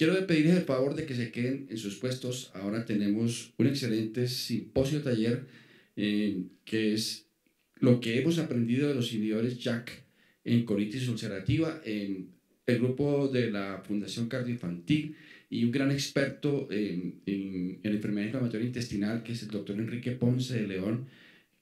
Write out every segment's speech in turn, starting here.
Quiero pedirles el favor de que se queden en sus puestos. Ahora tenemos un excelente simposio taller eh, que es lo que hemos aprendido de los inhibidores Jack en colitis ulcerativa, en el grupo de la Fundación Cardioinfantil y un gran experto en, enfermedad inflamatoria intestinal, que es el doctor Enrique Ponce de León,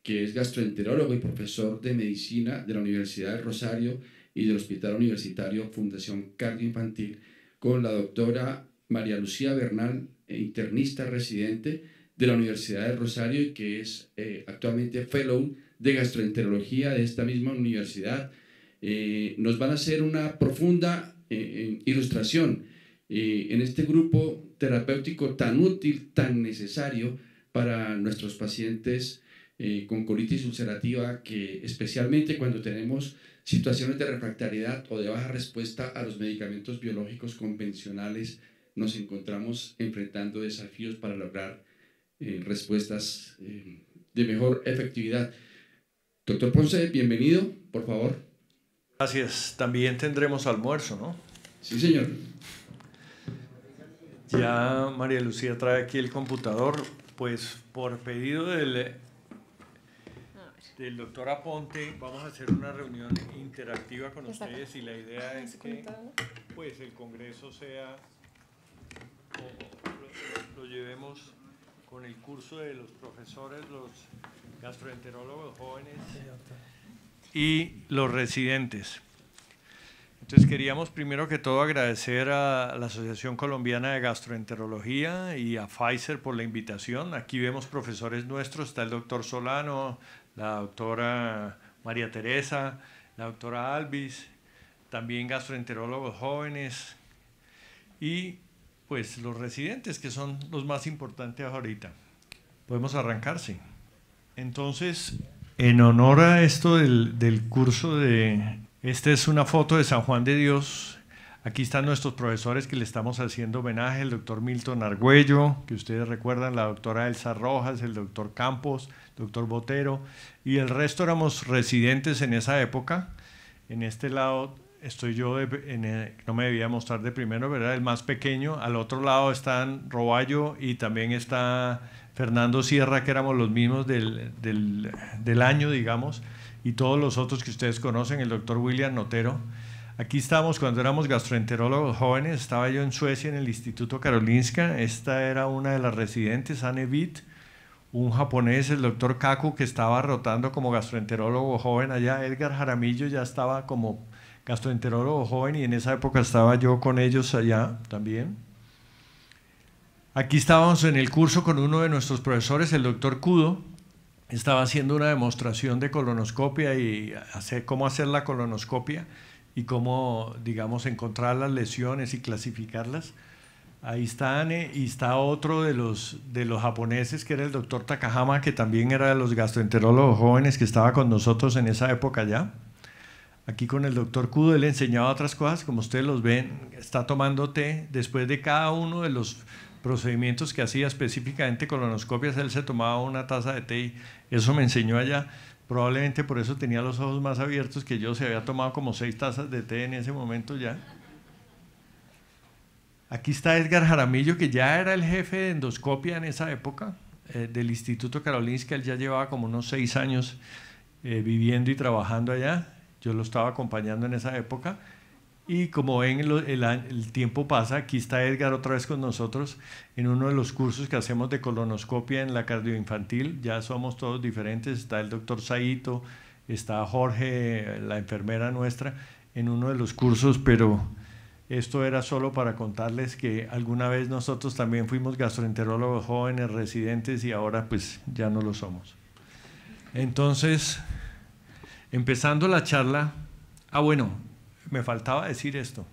que es gastroenterólogo y profesor de medicina de la Universidad de Rosario y del Hospital Universitario Fundación Cardioinfantil con la doctora María Lucía Bernal, eh, internista residente de la Universidad de Rosario y que es eh, actualmente fellow de gastroenterología de esta misma universidad. Eh, nos van a hacer una profunda ilustración en este grupo terapéutico tan útil, tan necesario para nuestros pacientes con colitis ulcerativa, que especialmente cuando tenemos Situaciones de refractariedad o de baja respuesta a los medicamentos biológicos convencionales nos encontramos enfrentando desafíos para lograr eh, respuestas eh, de mejor efectividad. Doctor Ponce, bienvenido, por favor. Gracias. También tendremos almuerzo, ¿no? Sí, señor. Ya María Lucía trae aquí el computador, pues por pedido del del este, doctor Aponte, vamos a hacer una reunión interactiva con ustedes y la idea es que pues, el Congreso sea, lo llevemos con el curso de los profesores, los gastroenterólogos jóvenes y los residentes. Entonces queríamos primero que todo agradecer a la Asociación Colombiana de Gastroenterología y a Pfizer por la invitación. Aquí vemos profesores nuestros, está el doctor Solano, la doctora María Teresa, la doctora Alvis, también gastroenterólogos jóvenes y pues los residentes que son los más importantes ahorita. Podemos arrancarse. Entonces, en honor a esto del, curso de... Esta es una foto de San Juan de Dios Aquí están nuestros profesores que le estamos haciendo homenaje, el doctor Milton Argüello, que ustedes recuerdan, la doctora Elsa Rojas, el doctor Campos, doctor Botero, y el resto éramos residentes en esa época. En este lado estoy yo, no me debía mostrar de primero, ¿verdad? El más pequeño. Al otro lado están Roballo y también está Fernando Sierra, que éramos los mismos del, del, del año, digamos, y todos los otros que ustedes conocen, el doctor William Notero. Aquí estábamos cuando éramos gastroenterólogos jóvenes, estaba yo en Suecia en el Instituto Karolinska, esta era una de las residentes, Anne Witt, un japonés, el doctor Kaku, que estaba rotando como gastroenterólogo joven allá, Edgar Jaramillo ya estaba como gastroenterólogo joven y en esa época estaba yo con ellos allá también. Aquí estábamos en el curso con uno de nuestros profesores, el doctor Kudo, estaba haciendo una demostración de colonoscopia y cómo hacer la colonoscopia y cómo, digamos, encontrar las lesiones y clasificarlas. Ahí está y está otro de los, de los japoneses que era el doctor Takahama, que también era de los gastroenterólogos jóvenes que estaba con nosotros en esa época ya. Aquí con el doctor Kudo él enseñaba otras cosas, como ustedes los ven, está tomando té. Después de cada uno de los procedimientos que hacía, específicamente colonoscopias, él se tomaba una taza de té y eso me enseñó allá. Probablemente por eso tenía los ojos más abiertos que yo, se había tomado como seis tazas de té en ese momento ya. Aquí está Edgar Jaramillo, que ya era el jefe de endoscopia en esa época eh, del Instituto Karolinska. Él ya llevaba como unos seis años eh, viviendo y trabajando allá. Yo lo estaba acompañando en esa época. Y como ven, el, tiempo pasa. Aquí está Edgar otra vez con nosotros en uno de los cursos que hacemos de colonoscopia en la cardioinfantil. Ya somos todos diferentes. Está el doctor Saito, está Jorge, la enfermera nuestra, en uno de los cursos, pero esto era solo para contarles que alguna vez nosotros también fuimos gastroenterólogos jóvenes, residentes, y ahora pues ya no lo somos. Entonces, empezando la charla, ah bueno, me faltaba decir esto.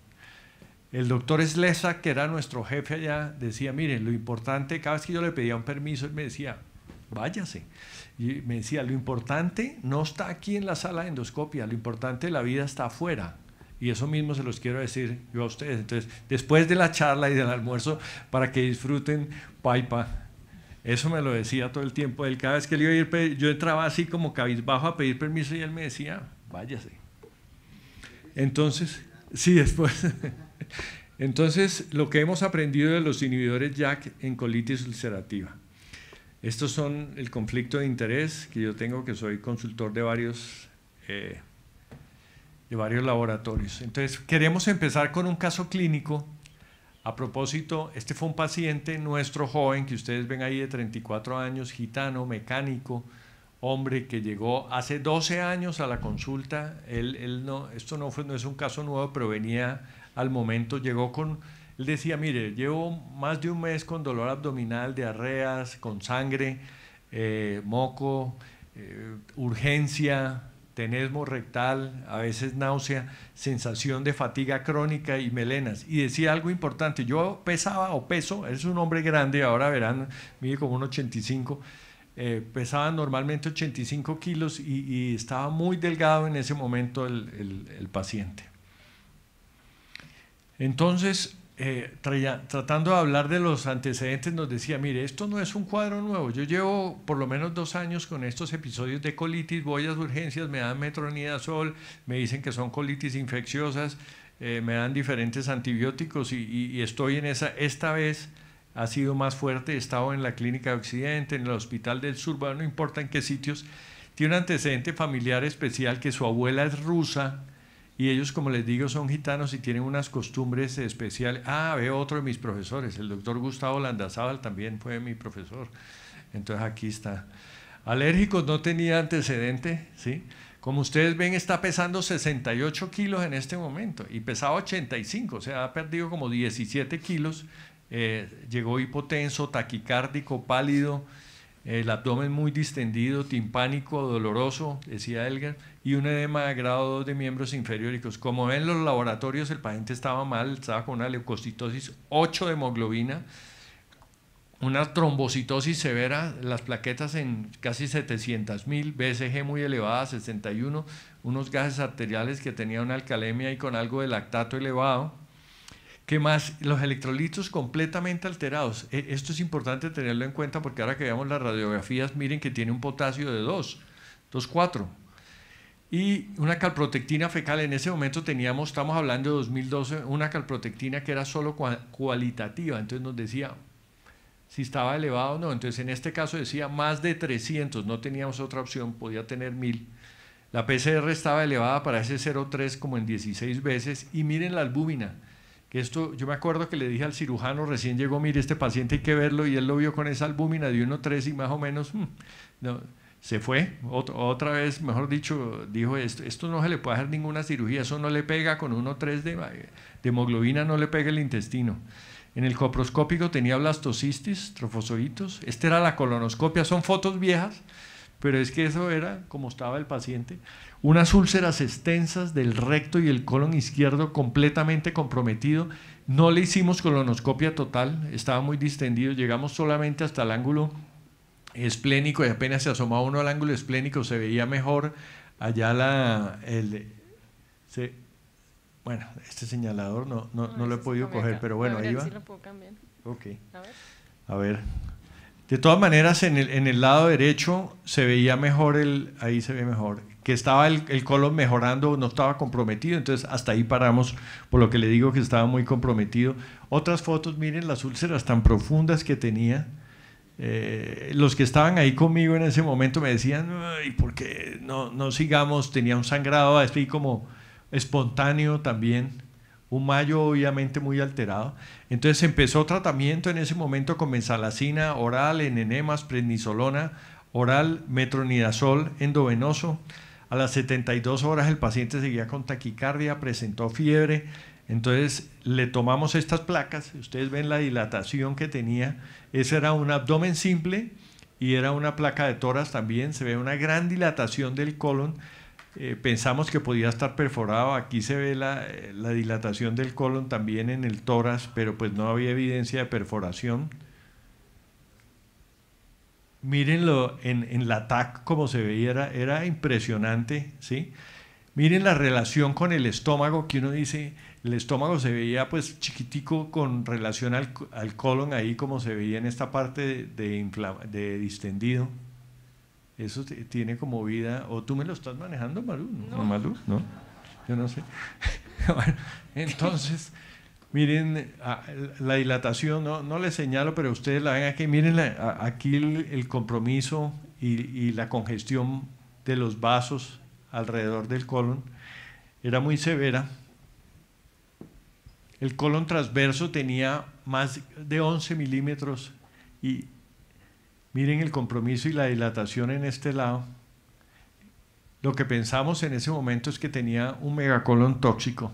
El doctor Slesa, que era nuestro jefe allá, decía, miren, lo importante, cada vez que yo le pedía un permiso, él me decía, váyase. Y me decía, lo importante no está aquí en la sala de endoscopia, lo importante la vida está afuera. Y eso mismo se los quiero decir yo a ustedes. Entonces, después de la charla y del almuerzo, para que disfruten Paipa. Eso me lo decía todo el tiempo. Él cada vez que le iba a ir, yo entraba así como cabizbajo a pedir permiso y él me decía, váyase. Entonces, sí, después. Entonces, lo que hemos aprendido de los inhibidores JAK en colitis ulcerativa. Estos son el conflicto de interés que yo tengo, que soy consultor de varios, eh, de varios laboratorios. Entonces, queremos empezar con un caso clínico. A propósito, este fue un paciente nuestro joven, que ustedes ven ahí de 34 años, gitano, mecánico, hombre que llegó hace 12 años a la consulta, él, no, esto no, fue, es un caso nuevo, pero venía al momento, llegó con, él decía, mire, llevo más de un mes con dolor abdominal, diarreas, con sangre, eh, moco, eh, urgencia, tenesmo rectal, a veces náusea, sensación de fatiga crónica y melenas. Y decía algo importante, yo pesaba o peso, es un hombre grande, ahora verán, mide como un 85 eh, pesaba normalmente 85 kilos y, estaba muy delgado en ese momento el, paciente. Entonces, eh, tratando de hablar de los antecedentes, nos decía, mire, esto no es un cuadro nuevo, yo llevo por lo menos dos años con estos episodios de colitis, voy a urgencias, me dan metronidazol, me dicen que son colitis infecciosas, eh, me dan diferentes antibióticos y estoy en esa, esta vez ha sido más fuerte, he estado en la clínica de Occidente, en el hospital del sur, no importa en qué sitios, tiene un antecedente familiar especial que su abuela es rusa y ellos, como les digo, son gitanos y tienen unas costumbres especiales. Ah, veo otro de mis profesores, el doctor Gustavo Landazábal también fue mi profesor. Entonces aquí está. Alérgicos no tenía antecedente, ¿sí? Como ustedes ven, está pesando 68 kilos en este momento y pesaba 85, o sea, ha perdido como 17 kilos eh, llegó hipotenso, taquicárdico, pálido, el abdomen muy distendido, timpánico, doloroso, decía Elgar, y un edema de grado 2 de miembros inferióricos. Como ven, los laboratorios el paciente estaba mal, estaba con una leucocitosis 8 de hemoglobina, una trombocitosis severa, las plaquetas en casi 700 mil, BSG muy elevada, 61, unos gases arteriales que tenía una alcalemia y con algo de lactato elevado ¿Qué más? Los electrolitos completamente alterados. E, esto es importante tenerlo en cuenta porque ahora que veamos las radiografías, miren que tiene un potasio de 2, 2,4. Y una calprotectina fecal, en ese momento teníamos, estamos hablando de 2012, una calprotectina que era solo cualitativa, entonces nos decía si estaba elevado o no. Entonces en este caso decía más de 300, no teníamos otra opción, podía tener 1000. La PCR estaba elevada para ese 0,3 como en 16 veces y miren la albúmina esto, yo me acuerdo que le dije al cirujano, recién llegó, mire, este paciente hay que verlo, y él lo vio con esa albúmina de 1,3 y más o menos, hmm, se fue. otra vez, mejor dicho, dijo, esto, esto no se le puede hacer ninguna cirugía, eso no le pega con 1,3 de, de hemoglobina, no le pega el intestino. En el coproscópico tenía blastocistis, trofozoitos. Esta era la colonoscopia, son fotos viejas pero es que eso era, como estaba el paciente, unas úlceras extensas del recto y el colon izquierdo completamente comprometido. No le hicimos colonoscopia total, estaba muy distendido, llegamos solamente hasta el ángulo esplénico y apenas se asomaba uno al ángulo esplénico se veía mejor allá la... El, bueno, este señalador no, no, lo he este podido coger, pero bueno, ahí este va. lo puedo cambiar. Ok. A ver. A ver, de todas maneras, en el, en el lado derecho se veía mejor el, ahí se ve mejor, que estaba el, colon mejorando, no estaba comprometido, entonces hasta ahí paramos, por lo que le digo que estaba muy comprometido. Otras fotos, miren las úlceras tan profundas que tenía. Eh, los que estaban ahí conmigo en ese momento me decían, ¿y por qué no, no sigamos? Tenía un sangrado así como espontáneo también un mayo obviamente muy alterado. Entonces empezó tratamiento en ese momento con mensalacina oral, en enemas, prednisolona oral, metronidazol endovenoso. A las 72 horas el paciente seguía con taquicardia, presentó fiebre. Entonces le tomamos estas placas, ustedes ven la dilatación que tenía, ese era un abdomen simple y era una placa de toras también, se ve una gran dilatación del colon eh, pensamos que podía estar perforado. Aquí se ve la, dilatación del colon también en el tórax, pero pues no había evidencia de perforación. Mírenlo en, la TAC como se veía, era, impresionante, ¿sí? Miren la relación con el estómago, que uno dice, el estómago se veía pues chiquitico con relación al, colon ahí como se veía en esta parte de distendido. Eso tiene como vida, o tú me lo estás manejando, Maru? ¿no? Maru? ¿no? Yo no sé. entonces, miren, la dilatación, no, no les señalo, pero ustedes la ven aquí, miren aquí el, compromiso y, y, la congestión de los vasos alrededor del colon era muy severa. El colon transverso tenía más de 11 milímetros y Miren el compromiso y la dilatación en este lado. Lo que pensamos en ese momento es que tenía un megacolon tóxico.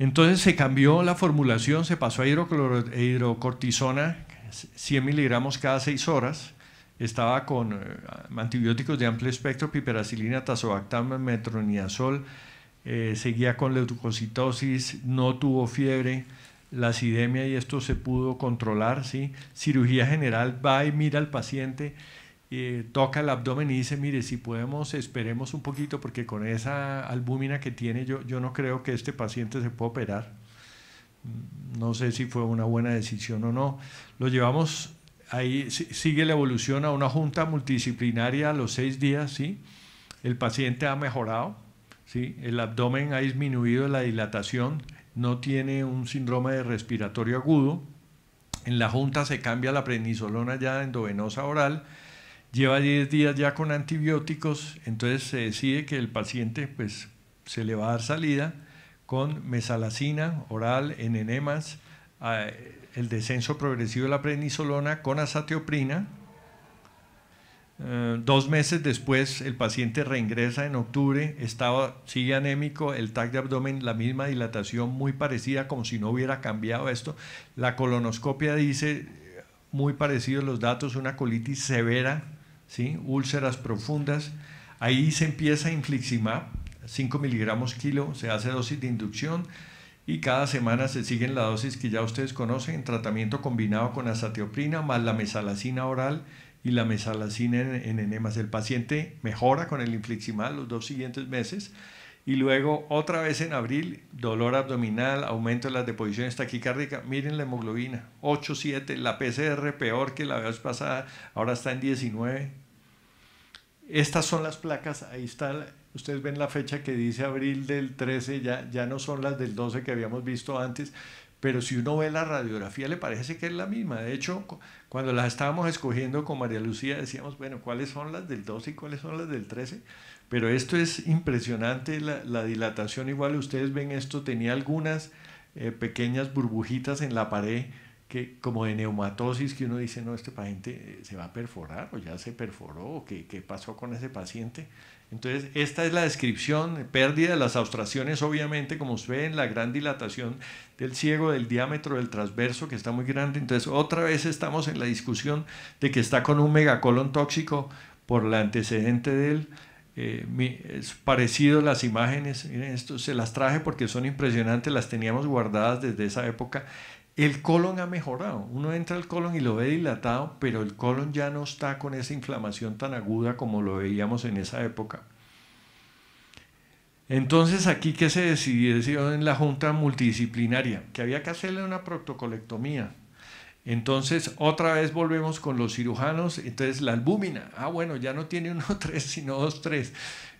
Entonces se cambió la formulación, se pasó a hidrocortisona, 100 miligramos cada 6 horas. Estaba con eh, antibióticos de amplio espectro, piperacilina, tazobactam, metronidazol. Eh, seguía con leucocitosis, no tuvo fiebre la acidemia y esto se pudo controlar, ¿sí? Cirugía general va y mira al paciente, eh, toca el abdomen y dice, mire, si podemos, esperemos un poquito porque con esa albúmina que tiene yo, yo no creo que este paciente se pueda operar. Mm, no sé si fue una buena decisión o no. Lo llevamos, ahí sigue la evolución a una junta multidisciplinaria a los seis días, ¿sí? El paciente ha mejorado, ¿sí? El abdomen ha disminuido la dilatación, no tiene un síndrome de respiratorio agudo. En la junta se cambia la prednisolona ya endovenosa oral, lleva 10 días ya con antibióticos, entonces se decide que el paciente pues, se le va a dar salida con mesalacina oral en enemas, eh, el descenso progresivo de la prednisolona con azatioprina, eh, dos meses después, el paciente reingresa en octubre, estaba, sigue anémico, el tag de abdomen, la misma dilatación, muy parecida, como si no hubiera cambiado esto. La colonoscopia dice, eh, muy parecidos los datos, una colitis severa, ¿sí? úlceras profundas. Ahí se empieza infliximab, 5 miligramos kilo, se hace dosis de inducción y cada semana se siguen la dosis que ya ustedes conocen, tratamiento combinado con azatioprina más la mesalacina oral y la mesalacina en, enemas. El paciente mejora con el infliximal los dos siguientes meses y luego otra vez en abril, dolor abdominal, aumento de las deposiciones taquicárdicas. Miren la hemoglobina, 8,7, la PCR peor que la vez pasada, ahora está en 19. Estas son las placas, ahí está, ustedes ven la fecha que dice abril del 13, ya, ya no son las del 12 que habíamos visto antes, pero si uno ve la radiografía le parece que es la misma. De hecho, cuando las estábamos escogiendo con María Lucía decíamos, bueno, ¿cuáles son las del 12 y cuáles son las del 13? Pero esto es impresionante, la, dilatación igual, ustedes ven esto, tenía algunas eh, pequeñas burbujitas en la pared que, como de neumatosis que uno dice, no, este paciente eh, se va a perforar o ya se perforó o qué, qué pasó con ese paciente. Entonces, esta es la descripción, de pérdida de las abstracciones, obviamente, como se ve en la gran dilatación del ciego, del diámetro del transverso, que está muy grande. Entonces, otra vez estamos en la discusión de que está con un megacolon tóxico por el antecedente de él. Eh, es parecido las imágenes, miren esto, se las traje porque son impresionantes, las teníamos guardadas desde esa época el colon ha mejorado. Uno entra al colon y lo ve dilatado, pero el colon ya no está con esa inflamación tan aguda como lo veíamos en esa época. Entonces aquí que se decidió en la junta multidisciplinaria, que había que hacerle una protocolectomía. Entonces otra vez volvemos con los cirujanos, entonces la albúmina, ah bueno, ya no tiene uno tres, sino dos tres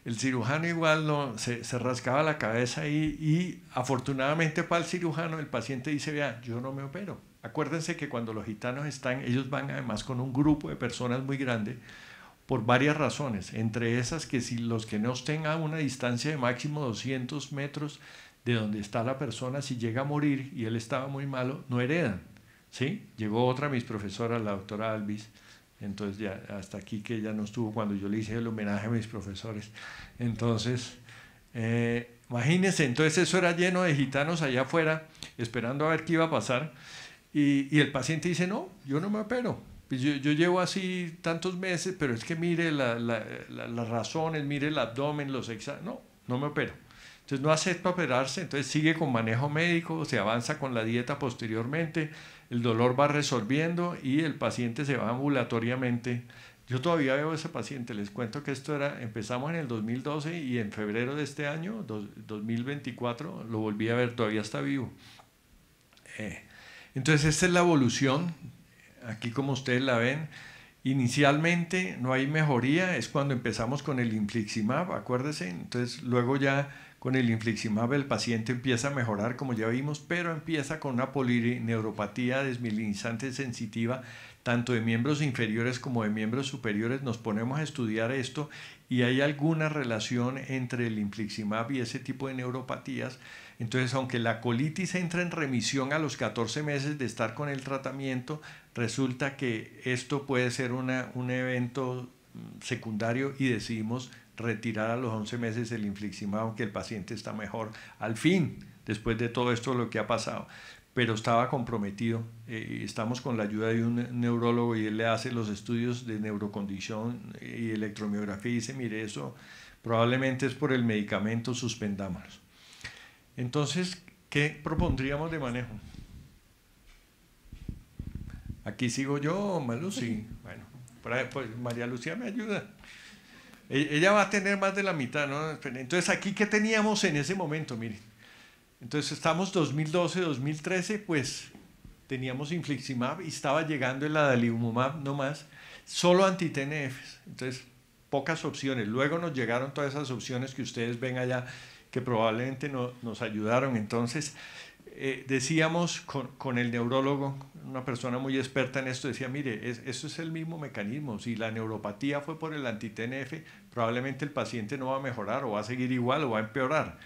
el cirujano igual no, se, rascaba la cabeza y, y afortunadamente para el cirujano el paciente dice, vea, yo no me opero. Acuérdense que cuando los gitanos están, ellos van además con un grupo de personas muy grande por varias razones, entre esas que si los que no estén a una distancia de máximo 200 metros de donde está la persona, si llega a morir y él estaba muy malo, no heredan. ¿sí? Llegó otra mis profesoras, la doctora Alvis, entonces ya hasta aquí que ya no estuvo cuando yo le hice el homenaje a mis profesores. Entonces, eh, imagínense, entonces eso era lleno de gitanos allá afuera, esperando a ver qué iba a pasar. Y, el paciente dice, no, yo no me opero. Pues yo, llevo así tantos meses, pero es que mire las razones, mire el abdomen, los exámenes. No, no me opero. Entonces no acepta operarse, entonces sigue con manejo médico, se avanza con la dieta posteriormente, el dolor va resolviendo y el paciente se va ambulatoriamente. Yo todavía veo a ese paciente, les cuento que esto era, empezamos en el 2012 y en febrero de este año, 2024, lo volví a ver, todavía está vivo. Eh, entonces, esta es la evolución, aquí como ustedes la ven, Inicialmente no hay mejoría, es cuando empezamos con el infliximab, acuérdense. Entonces, luego ya con el infliximab el paciente empieza a mejorar, como ya vimos, pero empieza con una polineuropatía desmilinizante sensitiva, tanto de miembros inferiores como de miembros superiores. Nos ponemos a estudiar esto y hay alguna relación entre el infliximab y ese tipo de neuropatías. Entonces, aunque la colitis entra en remisión a los 14 meses de estar con el tratamiento, resulta que esto puede ser una, un evento mm, secundario y decidimos retirar a los 11 meses el infliximab, aunque el paciente está mejor al fin, después de todo esto lo que ha pasado. Pero estaba comprometido. Eh, estamos con la ayuda de un neurólogo y él le hace los estudios de neurocondición y electromiografía y dice, mire, eso probablemente es por el medicamento, suspendámoslo. Entonces, ¿qué propondríamos de manejo? Aquí sigo yo, Malusi. Bueno, pues, María Lucía me ayuda. E-, ella va a tener más de la mitad, ¿no? Entonces, aquí, ¿qué teníamos en ese momento? Miren. Entonces, estamos 2012, 2013, pues teníamos infliximab y estaba llegando el adalimumab nomás, solo anti Entonces, pocas opciones. Luego nos llegaron todas esas opciones que ustedes ven allá, que probablemente nos ayudaron. Entonces, eh, decíamos con, el neurólogo, una persona muy experta en esto, decía, mire, esto eso es el mismo mecanismo, si la neuropatía fue por el antitnf probablemente el paciente no va a mejorar o va a seguir igual o va a empeorar.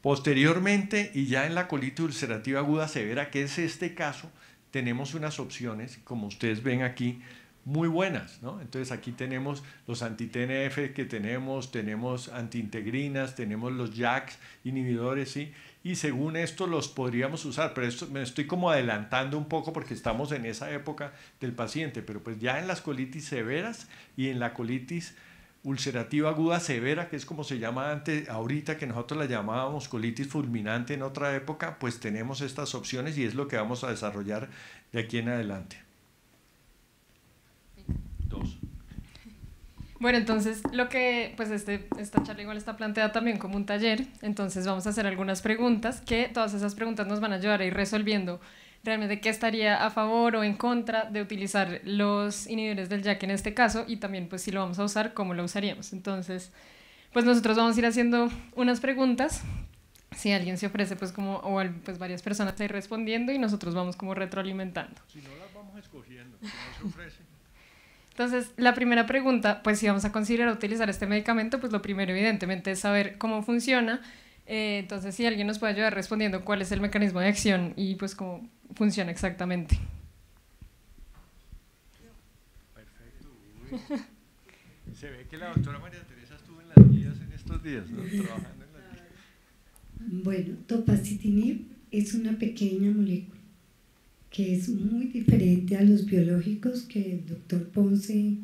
Posteriormente, y ya en la colitis ulcerativa aguda severa, que es este caso, tenemos unas opciones, como ustedes ven aquí, muy buenas, ¿no? Entonces aquí tenemos los antitnf que tenemos, tenemos antiintegrinas, tenemos los JAKs, inhibidores, ¿sí? y según esto los podríamos usar, pero esto me estoy como adelantando un poco porque estamos en esa época del paciente, pero pues ya en las colitis severas y en la colitis ulcerativa aguda severa, que es como se llama antes, ahorita que nosotros la llamábamos colitis fulminante en otra época, pues tenemos estas opciones y es lo que vamos a desarrollar de aquí en adelante. Dos. Bueno, entonces lo que, pues este, esta charla igual está planteada también como un taller, entonces vamos a hacer algunas preguntas que todas esas preguntas nos van a ayudar a ir resolviendo realmente qué estaría a favor o en contra de utilizar los inhibidores del jack en este caso y también pues si lo vamos a usar, cómo lo usaríamos. Entonces, pues nosotros vamos a ir haciendo unas preguntas, si alguien se ofrece pues como, o pues varias personas ir respondiendo y nosotros vamos como retroalimentando. Si no las vamos escogiendo, si no se ofrece. Entonces, la primera pregunta, pues si vamos a considerar utilizar este medicamento, pues lo primero evidentemente es saber cómo funciona. Eh, entonces, si alguien nos puede ayudar respondiendo cuál es el mecanismo de acción y pues cómo funciona exactamente. Perfecto, Se ve que la doctora María Teresa estuvo en las guías en estos días, ¿no? trabajando en las guías. Bueno, topacitinib es una pequeña molécula que es muy diferente a los biológicos que el doctor Ponce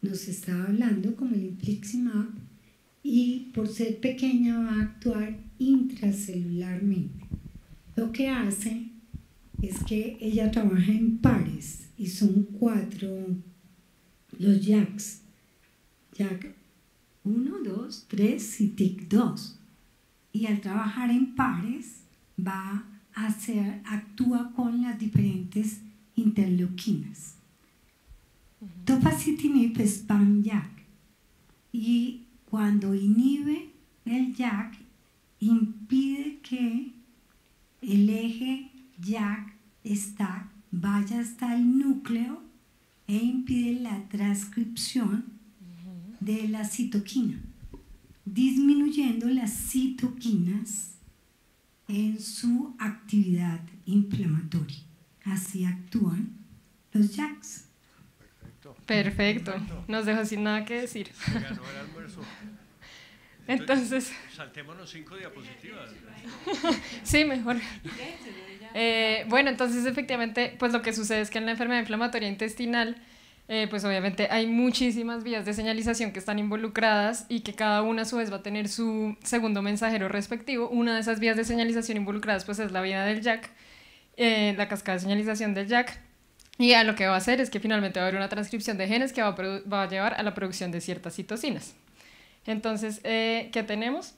nos estaba hablando, como el infliximab, y por ser pequeña va a actuar intracelularmente. Lo que hace es que ella trabaja en pares y son cuatro los jacks. Jack 1, 2, 3 y TIC 2. Y al trabajar en pares va actúa con las diferentes interleuquinas. Topacitinib es pan y cuando inhibe el yac impide que el eje jack está vaya hasta el núcleo e impide la transcripción de la citoquina, disminuyendo las citoquinas en su actividad inflamatoria. Así actúan los jacks. Perfecto. Perfecto. Nos dejó sin nada que decir. Se ganó el almuerzo. Entonces, saltémonos cinco diapositivas. sí, mejor. Eh, bueno, entonces efectivamente, pues lo que sucede es que en la enfermedad inflamatoria intestinal, eh, pues obviamente hay muchísimas vías de señalización que están involucradas y que cada una a su vez va a tener su segundo mensajero respectivo. Una de esas vías de señalización involucradas pues es la vía del Jack, eh, la cascada de señalización del Jack. Y ya lo que va a hacer es que finalmente va a haber una transcripción de genes que va a, va a llevar a la producción de ciertas citocinas. Entonces, eh, ¿qué tenemos?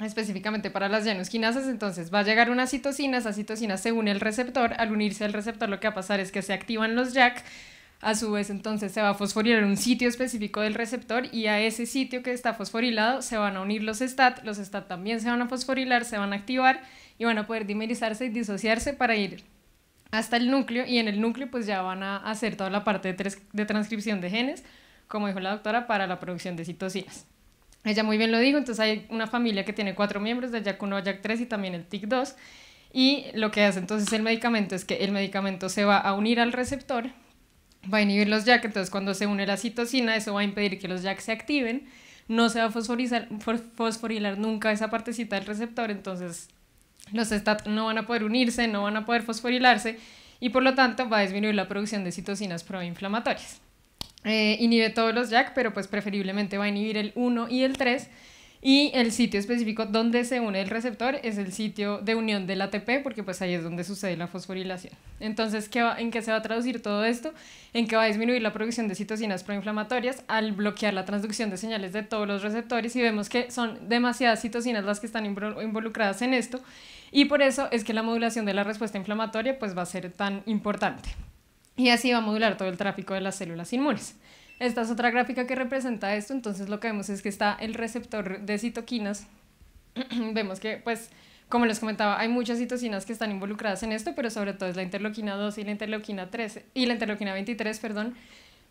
específicamente para las llanosquinasas, entonces va a llegar una citocina, esa citocina se une al receptor, al unirse al receptor lo que va a pasar es que se activan los JAK, a su vez, entonces se va a fosforilar un sitio específico del receptor y a ese sitio que está fosforilado se van a unir los STAT. Los STAT también se van a fosforilar, se van a activar y van a poder dimerizarse y disociarse para ir hasta el núcleo y en el núcleo pues ya van a hacer toda la parte de, transcripción de genes, como dijo la doctora, para la producción de citocinas. Ella muy bien lo dijo, entonces hay una familia que tiene cuatro miembros de Jak 1 Jak 3 y también el TIC2 y lo que hace entonces el medicamento es que el medicamento se va a unir al receptor va a inhibir los JAK, entonces cuando se une la citocina, eso va a impedir que los JAK se activen, no se va a fosforizar, fosforilar nunca esa partecita del receptor, entonces los STAT no van a poder unirse, no van a poder fosforilarse y por lo tanto va a disminuir la producción de citocinas proinflamatorias. Eh, inhibe todos los JAK, pero pues preferiblemente va a inhibir el 1 y el 3 y el sitio específico donde se une el receptor es el sitio de unión del ATP, porque pues ahí es donde sucede la fosforilación. Entonces, ¿en qué se va a traducir todo esto? En que va a disminuir la producción de citocinas proinflamatorias al bloquear la transducción de señales de todos los receptores y vemos que son demasiadas citocinas las que están involucradas en esto y por eso es que la modulación de la respuesta inflamatoria pues va a ser tan importante. Y así va a modular todo el tráfico de las células inmunes. Esta es otra gráfica que representa esto, entonces lo que vemos es que está el receptor de citoquinas. vemos que, pues, como les comentaba, hay muchas citocinas que están involucradas en esto, pero sobre todo es la interloquina 2 y la interloquina 3 y la 23, perdón.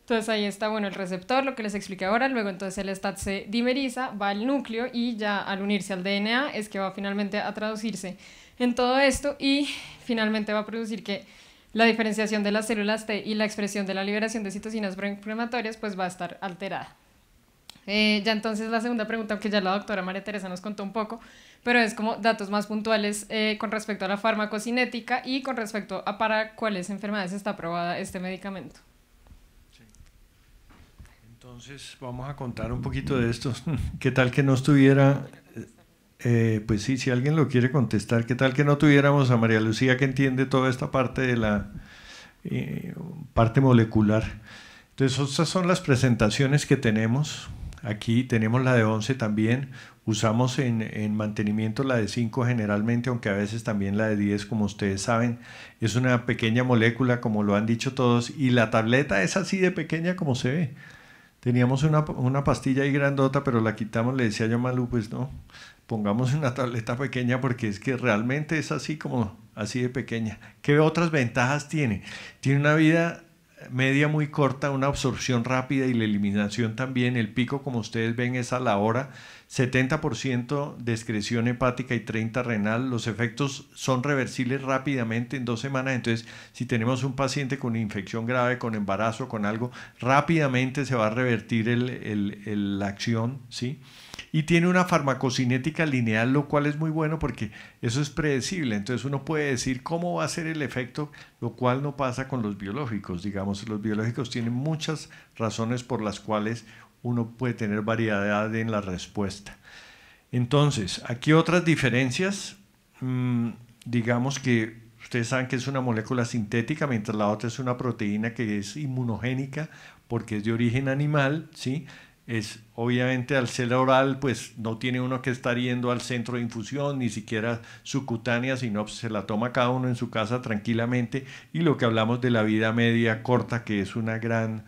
Entonces ahí está, bueno, el receptor, lo que les expliqué ahora, luego entonces el STAT se dimeriza, va al núcleo y ya al unirse al DNA es que va finalmente a traducirse en todo esto y finalmente va a producir que la diferenciación de las células T y la expresión de la liberación de citocinas proinflamatorias pues va a estar alterada. Eh, ya entonces la segunda pregunta, aunque ya la doctora María Teresa nos contó un poco, pero es como datos más puntuales eh, con respecto a la farmacocinética y con respecto a para cuáles enfermedades está aprobada este medicamento. Entonces vamos a contar un poquito de esto. ¿Qué tal que no estuviera eh, eh, pues sí, si alguien lo quiere contestar, ¿qué tal que no tuviéramos a María Lucía que entiende toda esta parte de la eh, parte molecular? Entonces, esas son las presentaciones que tenemos. Aquí tenemos la de 11 también. Usamos en, mantenimiento la de 5 generalmente, aunque a veces también la de 10, como ustedes saben. Es una pequeña molécula, como lo han dicho todos. Y la tableta es así de pequeña como se ve. Teníamos una, pastilla ahí grandota, pero la quitamos, le decía yo a Malu, pues no, pongamos una tableta pequeña porque es que realmente es así como así de pequeña. ¿Qué otras ventajas tiene? Tiene una vida media muy corta, una absorción rápida y la eliminación también. El pico, como ustedes ven, es a la hora. 70% de excreción hepática y 30% renal. Los efectos son reversibles rápidamente en dos semanas. Entonces, si tenemos un paciente con infección grave, con embarazo, con algo, rápidamente se va a revertir la acción, ¿sí? y tiene una farmacocinética lineal, lo cual es muy bueno porque eso es predecible. Entonces uno puede decir cómo va a ser el efecto, lo cual no pasa con los biológicos. Digamos, los biológicos tienen muchas razones por las cuales uno puede tener variedad en la respuesta. Entonces, aquí otras diferencias. Mm, digamos que ustedes saben que es una molécula sintética, mientras la otra es una proteína que es inmunogénica porque es de origen animal, ¿sí? es obviamente al ser oral, pues no tiene uno que estar yendo al centro de infusión, ni siquiera subcutánea, sino pues, se la toma cada uno en su casa tranquilamente. Y lo que hablamos de la vida media corta, que es una gran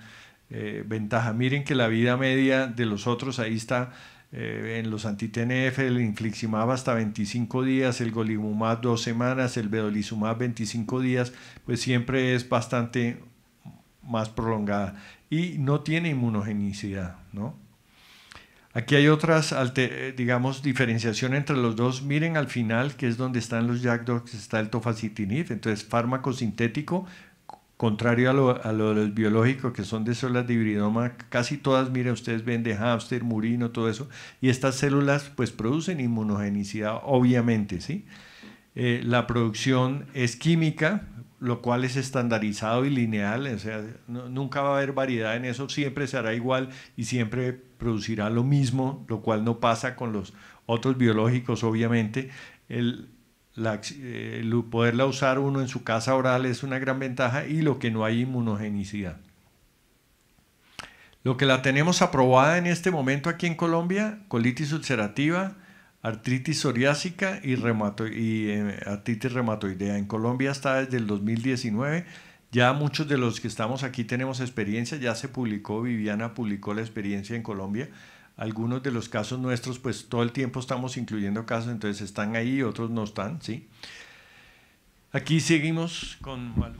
eh, ventaja. Miren que la vida media de los otros, ahí está eh, en los anti el infliximab hasta 25 días, el golimumab dos semanas, el vedolizumab 25 días, pues siempre es bastante más prolongada y no tiene inmunogenicidad, ¿no? Aquí hay otras, eh, digamos, diferenciación entre los dos. Miren al final, que es donde están los Jack Dogs, está el tofacitinib, entonces fármaco sintético, contrario a lo, biológico, que son de células de hibridoma, casi todas, miren, ustedes ven de hamster, murino, todo eso, y estas células pues producen inmunogenicidad, obviamente, ¿sí? Eh, la producción es química, lo cual es estandarizado y lineal, o sea, nunca va a haber variedad en eso, siempre se hará igual y siempre producirá lo mismo, lo cual no pasa con los otros biológicos, obviamente. El, poderla usar uno en su casa oral es una gran ventaja y lo que no hay inmunogenicidad. Lo que la tenemos aprobada en este momento aquí en Colombia, colitis ulcerativa, artritis psoriásica y, eh, artritis reumatoidea. En Colombia está desde el 2019. Ya muchos de los que estamos aquí tenemos experiencia, ya se publicó, Viviana publicó la experiencia en Colombia. Algunos de los casos nuestros, pues todo el tiempo estamos incluyendo casos, entonces están ahí, otros no están, ¿sí? Aquí seguimos con María.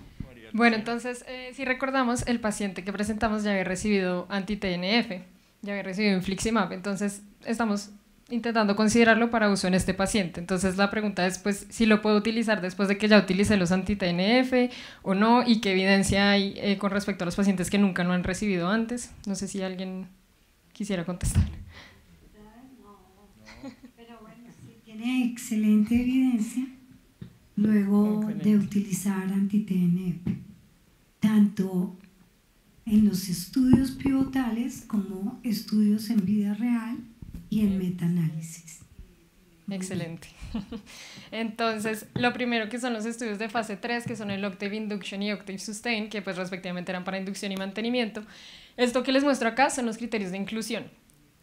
Bueno, entonces, eh, si recordamos, el paciente que presentamos ya había recibido anti-TNF, ya había recibido infliximab, entonces estamos intentando considerarlo para uso en este paciente. Entonces la pregunta es pues si lo puedo utilizar después de que ya utilice los anti-TNF o no y qué evidencia hay eh, con respecto a los pacientes que nunca no han recibido antes. No sé si alguien quisiera contestar. No, pero bueno, sí tiene excelente evidencia luego de utilizar anti-TNF, tanto en los estudios pivotales como estudios en vida real y en metaanálisis. Excelente. Entonces, lo primero que son los estudios de fase 3, que son el Octave Induction y Octave Sustain, que pues respectivamente eran para inducción y mantenimiento. Esto que les muestro acá son los criterios de inclusión.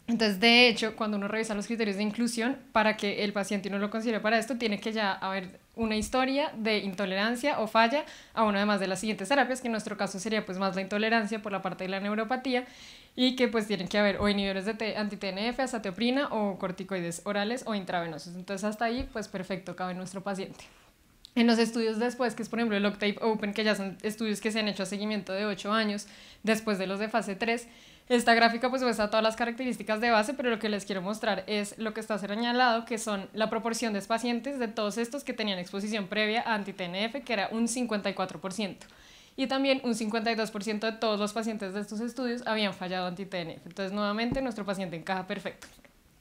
Entonces, de hecho, cuando uno revisa los criterios de inclusión, para que el paciente uno lo considere para esto, tiene que ya haber una historia de intolerancia o falla a una además de las siguientes terapias, que en nuestro caso sería pues más la intolerancia por la parte de la neuropatía y que pues tienen que haber o inhibidores de anti-TNF, o corticoides orales o intravenosos. Entonces hasta ahí pues perfecto, cabe nuestro paciente. En los estudios después, que es por ejemplo el Octave Open, que ya son estudios que se han hecho a seguimiento de 8 años después de los de fase 3, esta gráfica pues muestra todas las características de base, pero lo que les quiero mostrar es lo que está ser señalado, que son la proporción de pacientes de todos estos que tenían exposición previa a anti-TNF, que era un 54%. Y también un 52% de todos los pacientes de estos estudios habían fallado anti-TNF. Entonces, nuevamente, nuestro paciente encaja perfecto.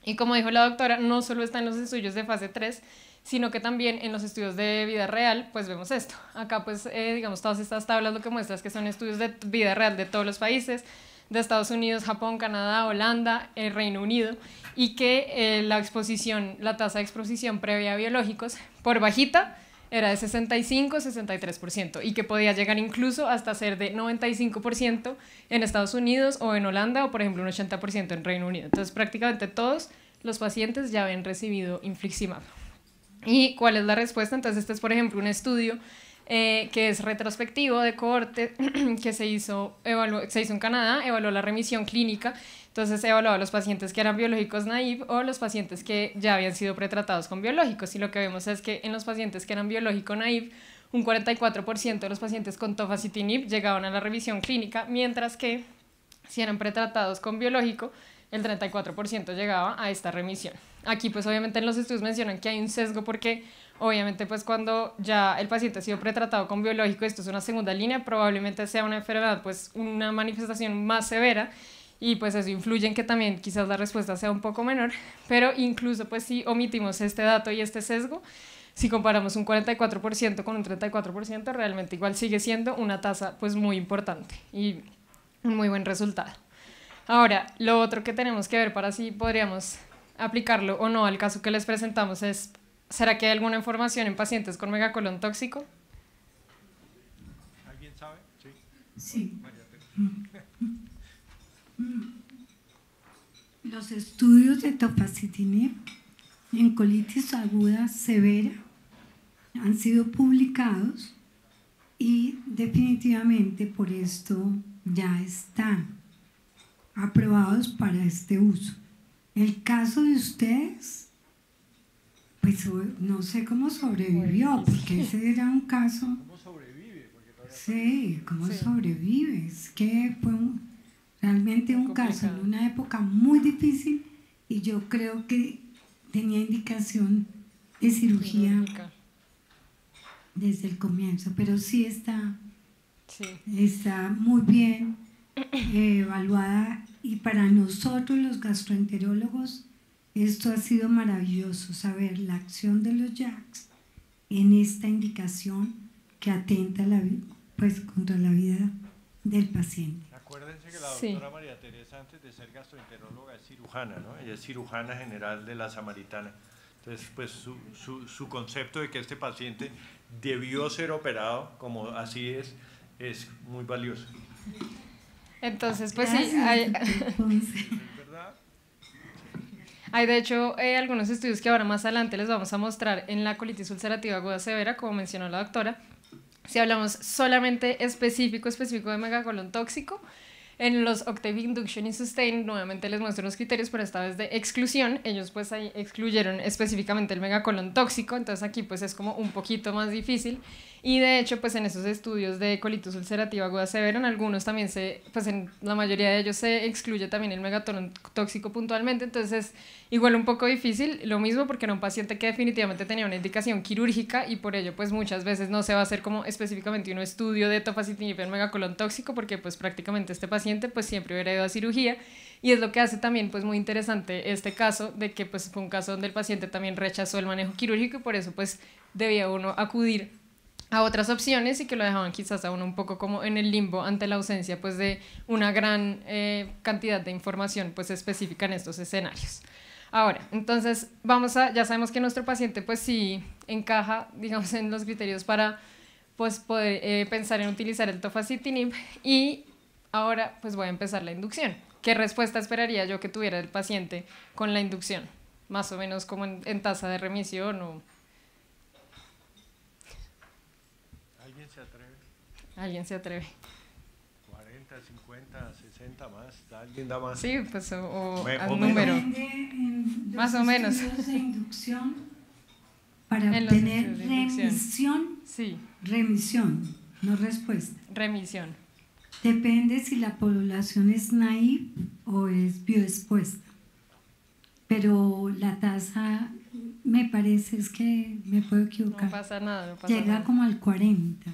Y como dijo la doctora, no solo está en los estudios de fase 3, sino que también en los estudios de vida real, pues vemos esto. Acá, pues, eh, digamos, todas estas tablas lo que muestra es que son estudios de vida real de todos los países, de Estados Unidos, Japón, Canadá, Holanda, el Reino Unido, y que eh, la exposición, la tasa de exposición previa a biológicos, por bajita, era de 65-63% y que podía llegar incluso hasta ser de 95% en Estados Unidos o en Holanda o por ejemplo un 80% en Reino Unido. Entonces prácticamente todos los pacientes ya habían recibido infliximab. ¿Y cuál es la respuesta? Entonces este es por ejemplo un estudio eh, que es retrospectivo de cohorte que se hizo, evaluó, se hizo en Canadá, evaluó la remisión clínica. Entonces evaluó a los pacientes que eran biológicos naive o los pacientes que ya habían sido pretratados con biológicos. Y lo que vemos es que en los pacientes que eran biológico naive, un 44% de los pacientes con tofacitinib llegaban a la revisión clínica, mientras que si eran pretratados con biológico, el 34% llegaba a esta remisión. Aquí pues obviamente en los estudios mencionan que hay un sesgo porque Obviamente, pues cuando ya el paciente ha sido pretratado con biológico, esto es una segunda línea, probablemente sea una enfermedad, pues una manifestación más severa y pues eso influye en que también quizás la respuesta sea un poco menor, pero incluso pues si omitimos este dato y este sesgo, si comparamos un 44% con un 34%, realmente igual sigue siendo una tasa pues muy importante y un muy buen resultado. Ahora, lo otro que tenemos que ver para si podríamos aplicarlo o no al caso que les presentamos es ¿Será que hay alguna información en pacientes con megacolon tóxico? ¿Alguien sabe? Sí. sí. Los estudios de topacitinib en colitis aguda severa han sido publicados y definitivamente por esto ya están aprobados para este uso. El caso de ustedes pues no sé cómo sobrevivió, porque ese era un caso. ¿Cómo sobrevive? Sí, cómo sobrevive. Es que fue realmente un caso en una época muy difícil y yo creo que tenía indicación de cirugía desde el comienzo, pero sí está, está muy bien eh, evaluada y para nosotros los gastroenterólogos esto ha sido maravilloso, saber la acción de los jacks en esta indicación que atenta la, pues, contra la vida del paciente. Acuérdense que la doctora María Teresa, antes de ser gastroenteróloga, es cirujana, ¿no? Ella es cirujana general de la Samaritana. Entonces, pues su, concepto de que este paciente debió ser operado, como así es, es muy valioso. Entonces, pues sí, hay... Hay de hecho eh, algunos estudios que ahora más adelante les vamos a mostrar en la colitis ulcerativa aguda severa, como mencionó la doctora. Si hablamos solamente específico, específico de megacolon tóxico, en los Octave Induction y Sustain, nuevamente les muestro los criterios, pero esta vez de exclusión. Ellos pues ahí excluyeron específicamente el megacolon tóxico, entonces aquí pues es como un poquito más difícil. Y de hecho, pues en esos estudios de colitis ulcerativa aguda severa, en algunos también se, pues en la mayoría de ellos se excluye también el megatón tóxico puntualmente, entonces igual un poco difícil, lo mismo porque era un paciente que definitivamente tenía una indicación quirúrgica y por ello pues muchas veces no se va a hacer como específicamente un estudio de tofacitinib en megacolon tóxico porque pues prácticamente este paciente pues siempre hubiera ido a cirugía y es lo que hace también pues muy interesante este caso de que pues fue un caso donde el paciente también rechazó el manejo quirúrgico y por eso pues debía uno acudir a otras opciones y que lo dejaban quizás aún un poco como en el limbo ante la ausencia pues de una gran eh, cantidad de información pues específica en estos escenarios. Ahora, entonces vamos a, ya sabemos que nuestro paciente pues sí encaja digamos en los criterios para pues poder eh, pensar en utilizar el tofacitinib y ahora pues voy a empezar la inducción. ¿Qué respuesta esperaría yo que tuviera el paciente con la inducción? Más o menos como en, en tasa de remisión o... Alguien se atreve. 40, 50, 60 más, alguien da más. Sí, pues o, o al número. más o menos. De inducción para obtener remisión. Sí. Remisión, no respuesta. Remisión. Depende si la población es naive o es bioexpuesta. Pero la tasa me parece es que me puedo equivocar. No pasa nada, no pasa Llega como al 40.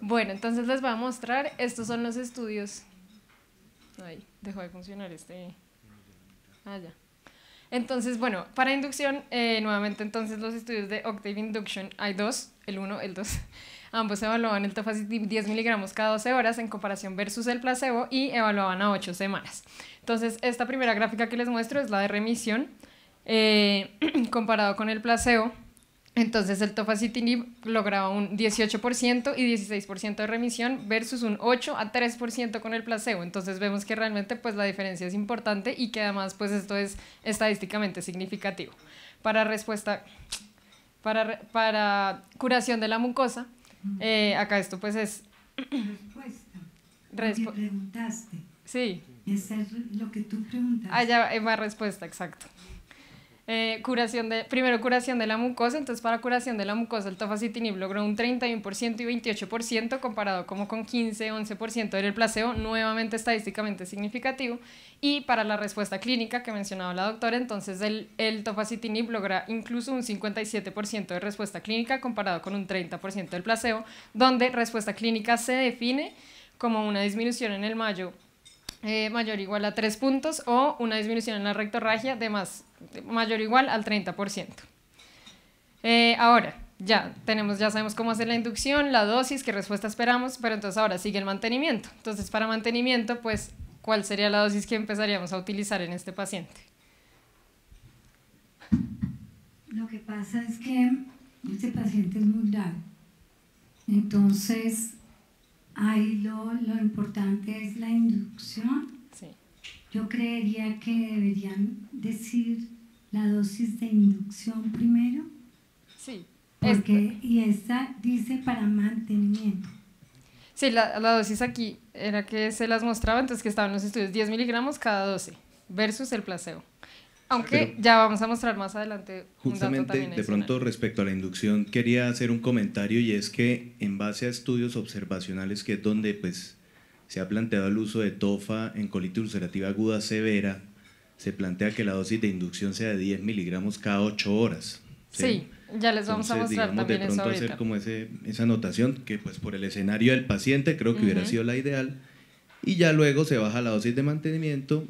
Bueno, entonces les voy a mostrar. Estos son los estudios. Ahí, dejó de funcionar este. Ah, ya. Entonces, bueno, para inducción, eh, nuevamente entonces los estudios de Octave Induction hay dos, el uno, el dos Ambos evaluaban el tofacitinib 10 miligramos cada 12 horas en comparación versus el placebo y evaluaban a 8 semanas. Entonces, esta primera gráfica que les muestro es la de remisión eh, comparado con el placebo entonces el tofacitinib lograba un 18% y 16% de remisión versus un 8 a 3% con el placebo. Entonces vemos que realmente pues la diferencia es importante y que además pues esto es estadísticamente significativo. Para respuesta, para, para curación de la mucosa, eh, acá esto pues es... Respuesta. preguntaste. Sí. es lo que tú preguntaste. Ah, ya, más respuesta, exacto. Eh, curación de, primero curación de la mucosa, entonces para curación de la mucosa el tofacitinib logró un 31% y 28% comparado como con 15, 11% del placebo, nuevamente estadísticamente significativo. Y para la respuesta clínica que mencionaba la doctora, entonces el, el tofacitinib logra incluso un 57% de respuesta clínica comparado con un 30% del placebo, donde respuesta clínica se define como una disminución en el mayo eh, mayor o igual a 3 puntos o una disminución en la rectorragia de más mayor o igual al 30%. Eh, ahora, ya tenemos, ya sabemos cómo hacer la inducción, la dosis, qué respuesta esperamos, pero entonces ahora sigue el mantenimiento. Entonces, para mantenimiento, pues, ¿cuál sería la dosis que empezaríamos a utilizar en este paciente? Lo que pasa es que este paciente es muy grave. Entonces, ahí lo, lo importante es la inducción. Sí. Yo creería que deberían decir la dosis de inducción primero. Sí. Porque, este. y esta dice para mantenimiento. Sí, la, dosis aquí era que se las mostraba, antes que estaban los estudios 10 miligramos cada 12 versus el placebo. Aunque ya vamos a mostrar más adelante. Justamente, de pronto respecto a la inducción, quería hacer un comentario y es que en base a estudios observacionales, que es donde pues, se ha planteado el uso de tofa en colitis ulcerativa aguda severa, se plantea que la dosis de inducción sea de 10 miligramos cada 8 horas. Sí, ya les vamos a mostrar digamos, de pronto hacer como ese, esa anotación que pues por el escenario del paciente creo que hubiera sido la ideal y ya luego se baja la dosis de mantenimiento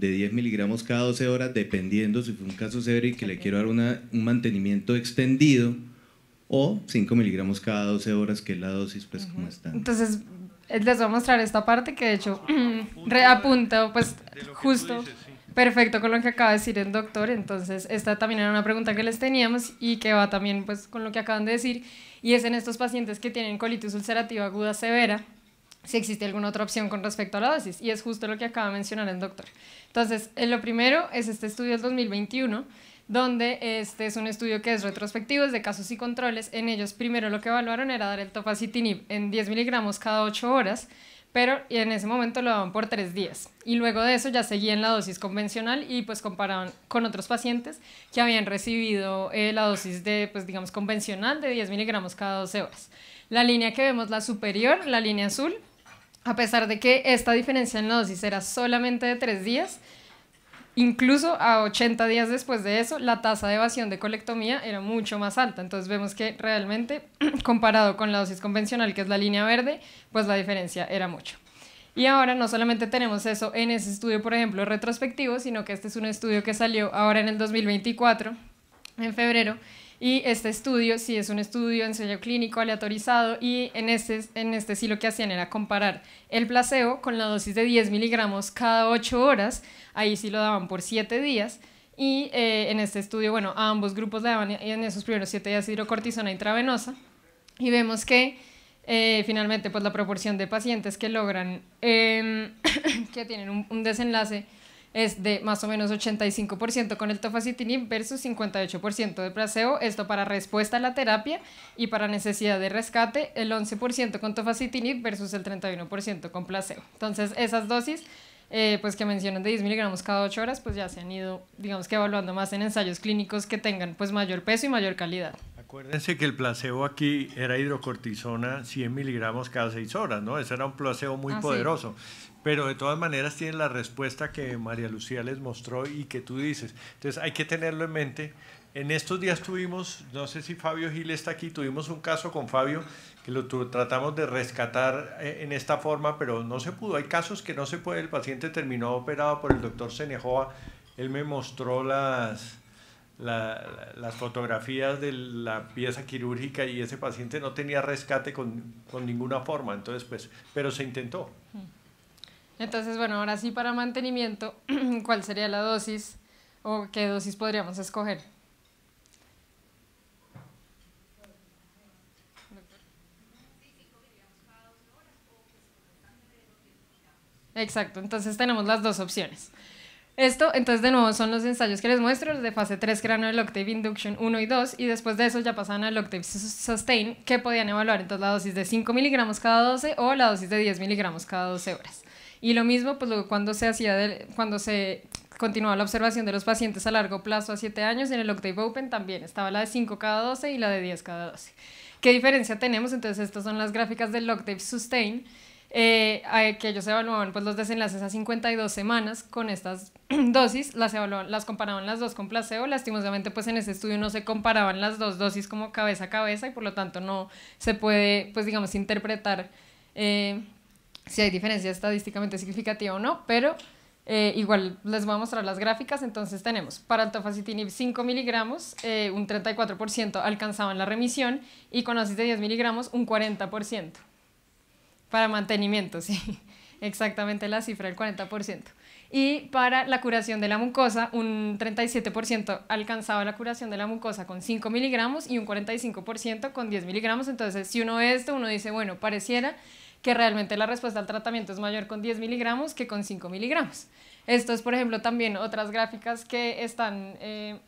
de 10 miligramos cada 12 horas, dependiendo si fue un caso severo y que le quiero dar una, un mantenimiento extendido, o 5 miligramos cada 12 horas, que es la dosis, pues, como está. Entonces, eh, les voy a mostrar esta parte que, de hecho, apunta pues, justo. Perfecto con lo que acaba de decir el doctor, entonces esta también era una pregunta que les teníamos y que va también pues con lo que acaban de decir y es en estos pacientes que tienen colitis ulcerativa aguda severa, si existe alguna otra opción con respecto a la dosis. Y es justo lo que acaba de mencionar el doctor. Entonces, eh, lo primero es este estudio del 2021 donde este es un estudio que es retrospectivo, es de casos y controles. En ellos primero lo que evaluaron era dar el tofacitinib en 10 miligramos cada 8 horas, pero en ese momento lo daban por 3 días. Y luego de eso ya seguían la dosis convencional y pues comparaban con otros pacientes que habían recibido eh, la dosis de, pues digamos, convencional de 10 miligramos cada 12 horas. La línea que vemos, la superior, la línea azul, a pesar de que esta diferencia en la dosis era solamente de 3 días, incluso a 80 días después de eso, la tasa de evasión de colectomía era mucho más alta. Entonces vemos que realmente, comparado con la dosis convencional, que es la línea verde, pues la diferencia era mucho. Y ahora no solamente tenemos eso en ese estudio, por ejemplo, retrospectivo, sino que este es un estudio que salió ahora en el 2024, en febrero, y este estudio, sí, es un estudio ensayo clínico aleatorizado y en este, en este sí lo que hacían era comparar el placebo con la dosis de 10 miligramos cada 8 horas, ahí sí lo daban por 7 días. Y eh, en este estudio, bueno, a ambos grupos le daban en esos primeros 7 días hidrocortisona intravenosa. Y vemos que eh, finalmente, pues la proporción de pacientes que logran, em, que tienen un desenlace es de más o menos 85% con el tofacitinib versus 58% de placebo, esto para respuesta a la terapia y para necesidad de rescate, el 11% con tofacitinib versus el 31% con placebo. Entonces, esas dosis eh, pues que mencionan de 10 miligramos cada 8 horas, pues ya se han ido, digamos que evaluando más en ensayos clínicos que tengan pues mayor peso y mayor calidad. Acuérdense que el placebo aquí era hidrocortisona 100 miligramos cada 6 horas, ¿no? Ese era un placebo muy poderoso pero de todas maneras tienen la respuesta que María Lucía les mostró y que tú dices. Entonces hay que tenerlo en mente. En estos días tuvimos, no sé si Fabio Gil está aquí, tuvimos un caso con Fabio que lo tratamos de rescatar eh, en esta forma, pero no se pudo. Hay casos que no se puede. El paciente terminó operado por el doctor Senejoa. Él me mostró las, las fotografías de la pieza quirúrgica y ese paciente no tenía rescate con, con ninguna forma. Entonces, pues, pero se intentó. Mm. Entonces, bueno, ahora sí para mantenimiento, ¿cuál sería la dosis o qué dosis podríamos escoger? Exacto, entonces tenemos las dos opciones. Esto, entonces, de nuevo, son los ensayos que les muestro, los de fase 3, que eran el Octave Induction 1 y 2, y después de eso ya pasaban al Octave Sustain, que podían evaluar entonces la dosis de 5 miligramos cada 12 o la dosis de 10 miligramos cada 12 horas. Y lo mismo, pues luego cuando se hacía, cuando se continuaba la observación de los pacientes a largo plazo a 7 años, en el Octave Open también estaba la de 5 cada 12 y la de 10 cada 12. ¿Qué diferencia tenemos? Entonces, estas son las gráficas del Octave Sustain, eh, que ellos evaluaban pues, los desenlaces a 52 semanas con estas dosis, las, las comparaban las dos con placebo, lastimosamente pues en ese estudio no se comparaban las dos dosis como cabeza a cabeza y por lo tanto no se puede, pues digamos, interpretar eh, si hay diferencia estadísticamente significativa o no, pero eh, igual les voy a mostrar las gráficas. Entonces tenemos para el tofacitinib 5 miligramos, eh, un 34% alcanzaban la remisión y con dosis de 10 miligramos un 40%. Para mantenimiento, sí, exactamente la cifra, del 40%. Y para la curación de la mucosa, un 37% alcanzaba la curación de la mucosa con 5 miligramos y un 45% con 10 miligramos. Entonces, si uno ve esto, uno dice, bueno, pareciera que realmente la respuesta al tratamiento es mayor con 10 miligramos que con 5 miligramos. Esto es, por ejemplo, también otras gráficas que están eh,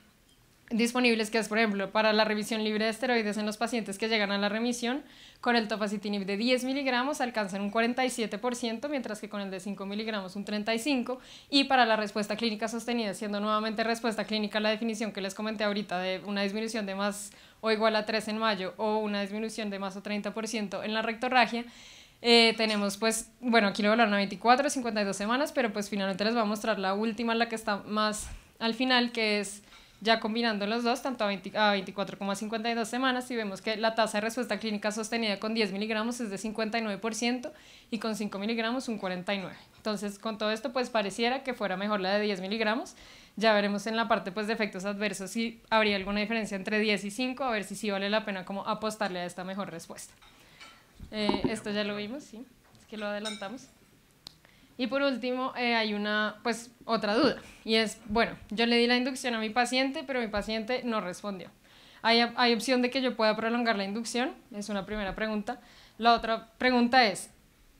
disponibles, que es, por ejemplo, para la revisión libre de esteroides en los pacientes que llegan a la remisión, con el tofacitinib de 10 miligramos alcanzan un 47%, mientras que con el de 5 miligramos un 35%, y para la respuesta clínica sostenida, siendo nuevamente respuesta clínica la definición que les comenté ahorita de una disminución de más o igual a 3 en mayo o una disminución de más o 30% en la rectorragia, eh, tenemos pues, bueno, aquí lo voy a 24, 52 semanas, pero pues finalmente les voy a mostrar la última, la que está más al final, que es ya combinando los dos, tanto a, como a 52 semanas, y vemos que la tasa de respuesta clínica sostenida con 10 miligramos es de 59% y con 5 miligramos un 49%. Entonces, con todo esto, pues pareciera que fuera mejor la de 10 miligramos. Ya veremos en la parte pues, de efectos adversos si habría alguna diferencia entre 10 y 5, a ver si sí vale la pena como apostarle a esta mejor respuesta. Eh, esto ya lo vimos, sí, es que lo adelantamos. Y por último, eh, hay una, pues, otra duda. Y es, bueno, yo le di la inducción a mi paciente, pero mi paciente no respondió. Hay, hay opción de que yo pueda prolongar la inducción, es una primera pregunta. La otra pregunta es,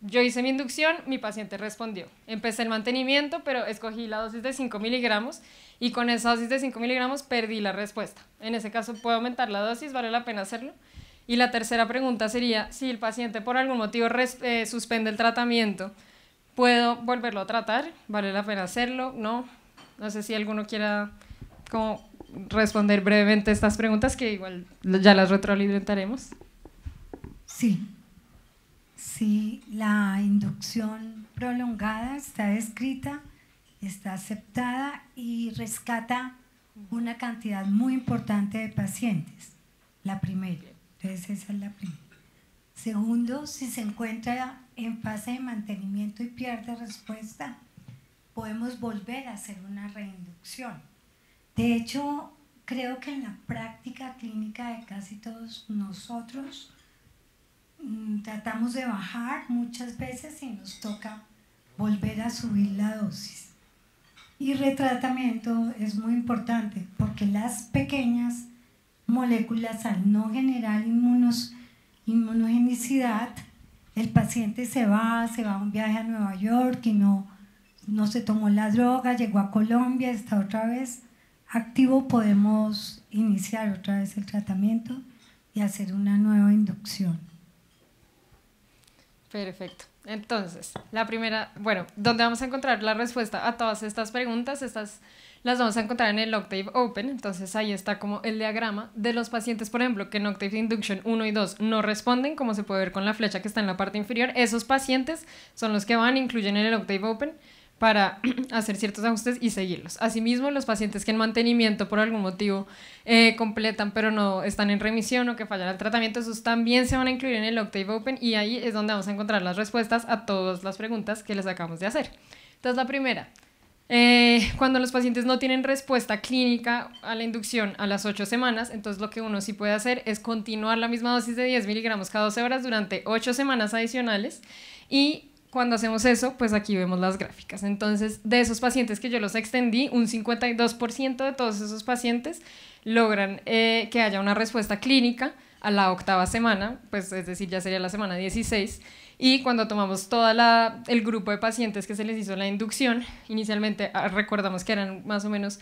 yo hice mi inducción, mi paciente respondió. Empecé el mantenimiento, pero escogí la dosis de 5 miligramos y con esa dosis de 5 miligramos perdí la respuesta. En ese caso, ¿puedo aumentar la dosis? ¿Vale la pena hacerlo? Y la tercera pregunta sería, si el paciente por algún motivo eh, suspende el tratamiento, ¿puedo volverlo a tratar? ¿Vale la pena hacerlo? No. No sé si alguno quiera responder brevemente estas preguntas que igual ya las retroalimentaremos. Sí. Sí, la inducción prolongada está descrita, está aceptada y rescata una cantidad muy importante de pacientes. La primera. Entonces esa es la primera. Segundo, si se encuentra en fase de mantenimiento y pierde respuesta, podemos volver a hacer una reinducción. De hecho, creo que en la práctica clínica de casi todos nosotros mm, tratamos de bajar muchas veces y nos toca volver a subir la dosis. Y retratamiento es muy importante porque las pequeñas moléculas al no generar inmunogenicidad, el paciente se va, se va a un viaje a Nueva York y no, no se tomó la droga, llegó a Colombia, está otra vez activo, podemos iniciar otra vez el tratamiento y hacer una nueva inducción. Perfecto. Entonces, la primera, bueno, donde vamos a encontrar la respuesta a todas estas preguntas, estas las vamos a encontrar en el Octave Open, entonces ahí está como el diagrama de los pacientes, por ejemplo, que en Octave Induction 1 y 2 no responden, como se puede ver con la flecha que está en la parte inferior, esos pacientes son los que van, incluyen en el Octave Open, para hacer ciertos ajustes y seguirlos. Asimismo, los pacientes que en mantenimiento por algún motivo eh, completan pero no están en remisión o que fallan al tratamiento, esos también se van a incluir en el Octave Open y ahí es donde vamos a encontrar las respuestas a todas las preguntas que les acabamos de hacer. Entonces, la primera, eh, cuando los pacientes no tienen respuesta clínica a la inducción a las 8 semanas, entonces lo que uno sí puede hacer es continuar la misma dosis de 10 miligramos cada 12 horas durante 8 semanas adicionales y cuando hacemos eso, pues aquí vemos las gráficas. Entonces, de esos pacientes que yo los extendí, un 52% de todos esos pacientes logran eh, que haya una respuesta clínica a la octava semana, pues es decir, ya sería la semana 16. Y cuando tomamos todo el grupo de pacientes que se les hizo la inducción, inicialmente ah, recordamos que eran más o menos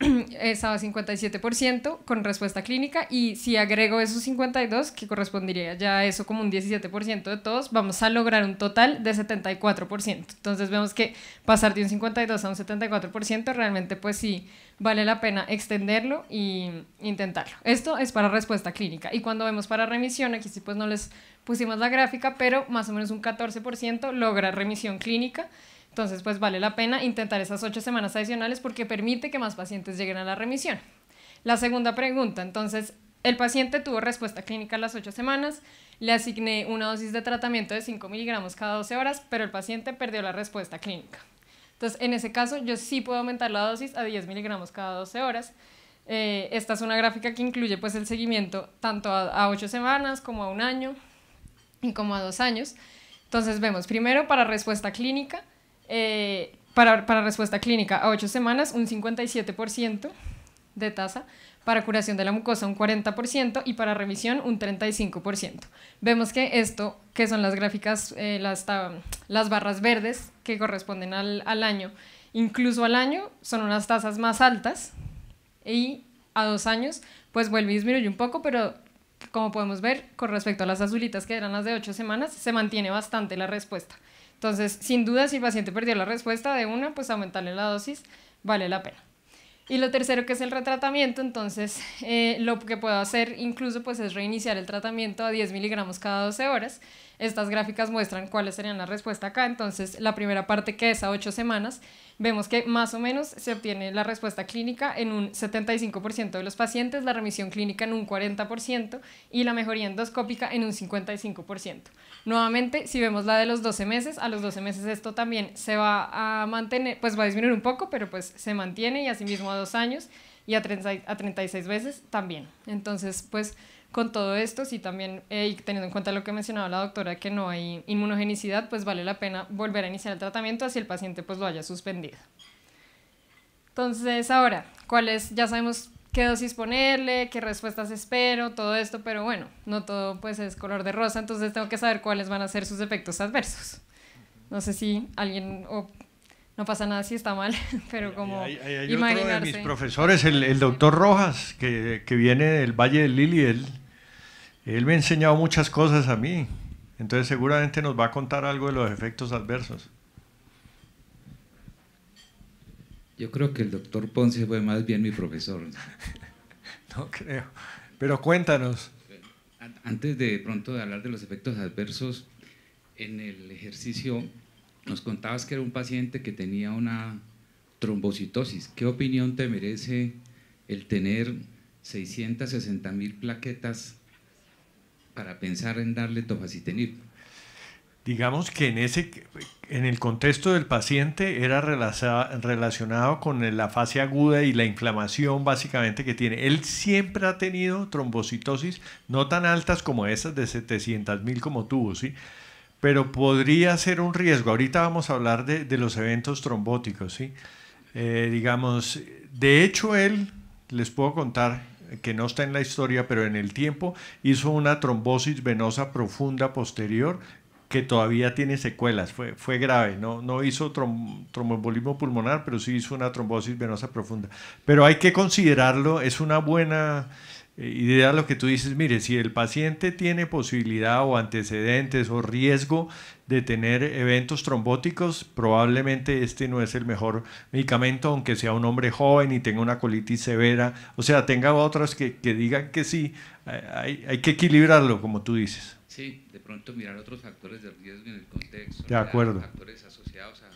estaba 57% con respuesta clínica y si agrego esos 52 que correspondería ya a eso como un 17% de todos, vamos a lograr un total de 74%. Entonces vemos que pasar de un 52 a un 74% realmente pues sí vale la pena extenderlo e intentarlo. Esto es para respuesta clínica y cuando vemos para remisión, aquí sí pues no les pusimos la gráfica, pero más o menos un 14% logra remisión clínica entonces, pues vale la pena intentar esas ocho semanas adicionales porque permite que más pacientes lleguen a la remisión. La segunda pregunta, entonces, el paciente tuvo respuesta clínica a las ocho semanas, le asigné una dosis de tratamiento de 5 miligramos cada 12 horas, pero el paciente perdió la respuesta clínica. Entonces, en ese caso, yo sí puedo aumentar la dosis a 10 miligramos cada 12 horas. Eh, esta es una gráfica que incluye pues, el seguimiento tanto a, ocho semanas como a un año y como a dos años. Entonces vemos primero para respuesta clínica, eh, para, respuesta clínica a 8 semanas un 57% de tasa, para curación de la mucosa un 40% y para remisión un 35%. Vemos que esto, que son las gráficas, eh, las, barras verdes que corresponden al, año, incluso al año son unas tasas más altas y a dos años pues vuelve y disminuye un poco, pero como podemos ver, con respecto a las azulitas que eran las de ocho semanas, se mantiene bastante la respuesta. Entonces, sin duda, si el paciente perdió la respuesta de una, pues aumentarle la dosis vale la pena. Y lo tercero que es el retratamiento, entonces eh, lo que puedo hacer incluso pues es reiniciar el tratamiento a 10 miligramos cada 12 horas estas gráficas muestran cuáles serían la respuesta acá. Entonces, la primera parte que es a ocho semanas, vemos que más o menos se obtiene la respuesta clínica en un 75% de los pacientes, la remisión clínica en un 40% y la mejoría endoscópica en un 55%. Nuevamente, si vemos la de los 12 meses, a los 12 meses esto también se va a mantener, pues va a disminuir un poco, pero pues se mantiene y asimismo a dos años y a, a 36 veces también. Entonces, pues con todo esto, si también, eh, teniendo en cuenta lo que mencionaba la doctora, que no hay inmunogenicidad, pues vale la pena volver a iniciar el tratamiento así el paciente pues lo haya suspendido. Entonces, ahora, ¿cuáles? Ya sabemos qué dosis ponerle, qué respuestas espero, todo esto, pero bueno, no todo pues es color de rosa, entonces tengo que saber cuáles van a ser sus efectos adversos. No sé si alguien no pasa nada si está mal, pero como hay, hay, de mis profesores, el, el doctor Rojas, que, que, viene del Valle del Lili, él él me ha enseñado muchas cosas a mí. Entonces seguramente nos va a contar algo de los efectos adversos. Yo creo que el doctor Ponce fue más bien mi profesor. no creo. Pero cuéntanos. Antes de pronto de hablar de los efectos adversos, en el ejercicio nos contabas que era un paciente que tenía una trombocitosis. ¿Qué opinión te merece el tener 660 mil plaquetas para pensar en darle tofacitinib? Digamos que en, ese, en el contexto del paciente era relacionado con la fase aguda y la inflamación básicamente que tiene. Él siempre ha tenido trombocitosis, no tan altas como esas de 700.000 como tuvo, ¿sí? pero podría ser un riesgo. Ahorita vamos a hablar de, los eventos trombóticos, ¿sí? Eh, digamos, de hecho él, les puedo contar, que no está en la historia, pero en el tiempo, hizo una trombosis venosa profunda posterior que todavía tiene secuelas, fue, fue grave, no, no hizo tromboembolismo pulmonar, pero sí hizo una trombosis venosa profunda. Pero hay que considerarlo, es una buena eh, idea lo que tú dices, mire, si el paciente tiene posibilidad o antecedentes o riesgo de tener eventos trombóticos, probablemente este no es el mejor medicamento, aunque sea un hombre joven y tenga una colitis severa, o sea, tenga otras que, que digan que sí, hay, hay, que equilibrarlo, como tú dices. Sí, de pronto mirar otros factores de riesgo en el contexto. De acuerdo. Factores asociados a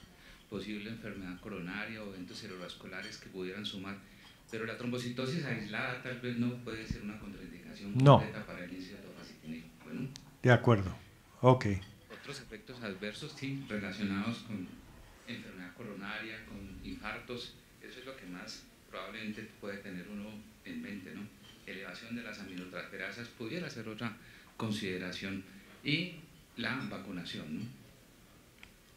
posible enfermedad coronaria o eventos cerebrovasculares que pudieran sumar. Pero la trombocitosis aislada tal vez no puede ser una contraindicación completa para el inicio de la De acuerdo. Ok adversos sí, relacionados con enfermedad coronaria, con infartos, eso es lo que más probablemente puede tener uno en mente, ¿no? Elevación de las aminotransferasas pudiera ser otra consideración y la vacunación, ¿no?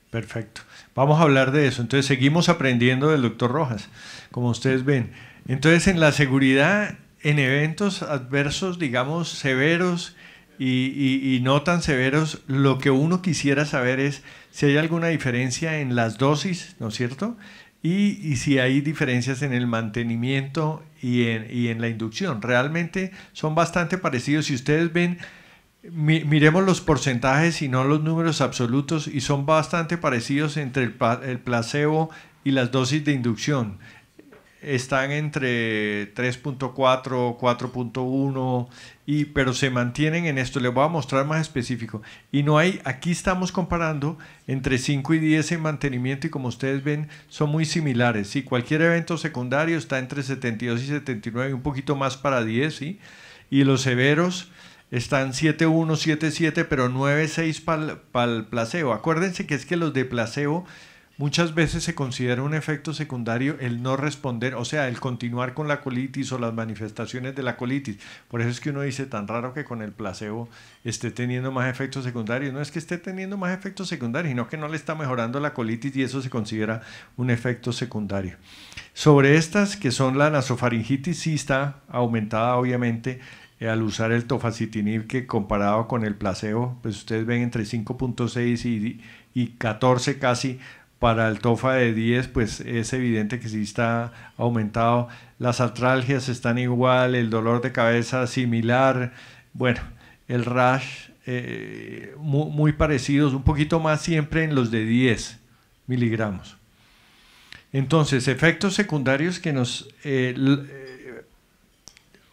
Perfecto. Vamos a hablar de eso. Entonces seguimos aprendiendo del doctor Rojas, como ustedes ven. Entonces en la seguridad, en eventos adversos, digamos, severos, y, no tan severos, lo que uno quisiera saber es si hay alguna diferencia en las dosis, ¿no es cierto? Y, si hay diferencias en el mantenimiento y en, la inducción. Realmente son bastante parecidos. Si ustedes ven, miremos los porcentajes y no los números absolutos y son bastante parecidos entre el placebo y las dosis de inducción están entre 3.4, 4.1, y, pero se mantienen en esto. Les voy a mostrar más específico. Y no hay, aquí estamos comparando entre 5 y 10 en mantenimiento y como ustedes ven son muy similares. Cualquier evento secundario está entre 72 y 79, un poquito más para 10. Y los severos están 7.1, 7.7, pero 9.6 para el placeo. Acuérdense que es que los de placebo muchas veces se considera un efecto secundario el no responder, o sea, el continuar con la colitis o las manifestaciones de la colitis. Por eso es que uno dice tan raro que con el placebo esté teniendo más efectos secundarios. No es que esté teniendo más efectos secundarios, sino que no le está mejorando la colitis y eso se considera un efecto secundario. Sobre estas, que son la nasofaringitis, sí está aumentada, obviamente, eh, al usar el tofacitinib que comparado con el placebo, pues ustedes ven entre 5.6 y 14 casi para el TOFA de 10, pues es evidente que sí está aumentado. Las atralgias están igual, el dolor de cabeza similar. Bueno, el rash eh, muy, muy, parecidos, un poquito más siempre en los de 10 miligramos. Entonces, efectos secundarios que nos eh, eh,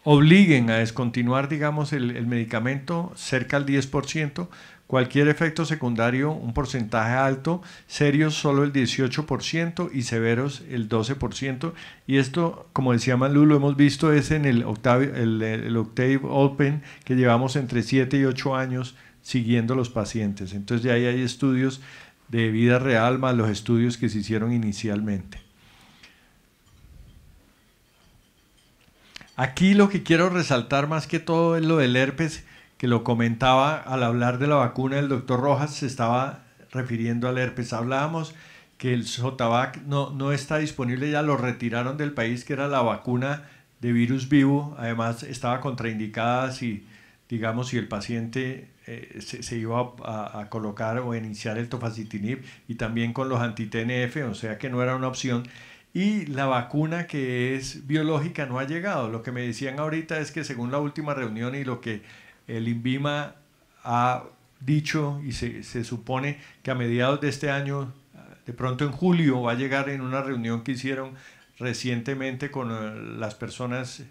obliguen a descontinuar, digamos, el, medicamento cerca del 10%, Cualquier efecto secundario, un porcentaje alto, serios solo el 18% y severos el 12%. Y esto, como decía manu lo hemos visto es en el Octave, el, Open que llevamos entre 7 y 8 años siguiendo los pacientes. Entonces ya ahí hay estudios de vida real más los estudios que se hicieron inicialmente. Aquí lo que quiero resaltar más que todo es lo del herpes que lo comentaba al hablar de la vacuna del doctor Rojas, se estaba refiriendo al herpes. Hablábamos que el Sotavac no, no está disponible, ya lo retiraron del país, que era la vacuna de virus vivo, además estaba contraindicada si, digamos, si el paciente eh, se, se, iba a, a, colocar o iniciar el tofacitinib y también con los anti-TNF, o sea que no era una opción. Y la vacuna que es biológica no ha llegado. Lo que me decían ahorita es que según la última reunión y lo que el INVIMA ha dicho y se, supone que a mediados de este año, de pronto en julio, va a llegar en una reunión que hicieron recientemente con eh, las personas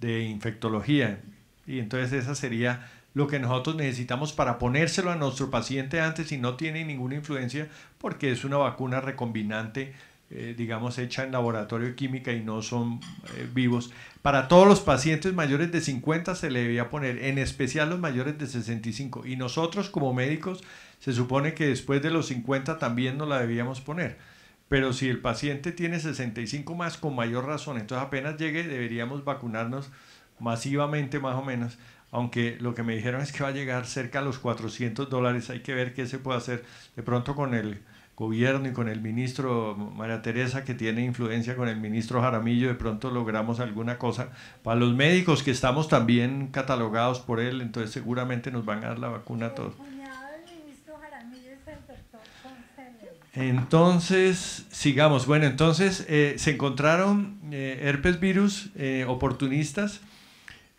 de infectología. Y entonces esa sería lo que nosotros necesitamos para ponérselo a nuestro paciente antes y no tiene ninguna influencia porque es una vacuna recombinante eh, digamos, hecha en laboratorio química y no son eh, vivos. Para todos los pacientes mayores de 50 se le debía poner, en especial los mayores de 65. Y nosotros como médicos se supone que después de los 50 también nos la debíamos poner. Pero si el paciente tiene 65 más, con mayor razón, entonces apenas llegue deberíamos vacunarnos masivamente más o menos. Aunque lo que me dijeron es que va a llegar cerca a los 400 dólares, hay que ver qué se puede hacer de pronto con el gobierno y con el ministro María Teresa, que tiene influencia con el ministro Jaramillo, de pronto logramos alguna cosa. Para los médicos que estamos también catalogados por él, entonces seguramente nos van a dar la vacuna a todos. Entonces, sigamos. Bueno, entonces eh, se encontraron eh, herpes virus eh, oportunistas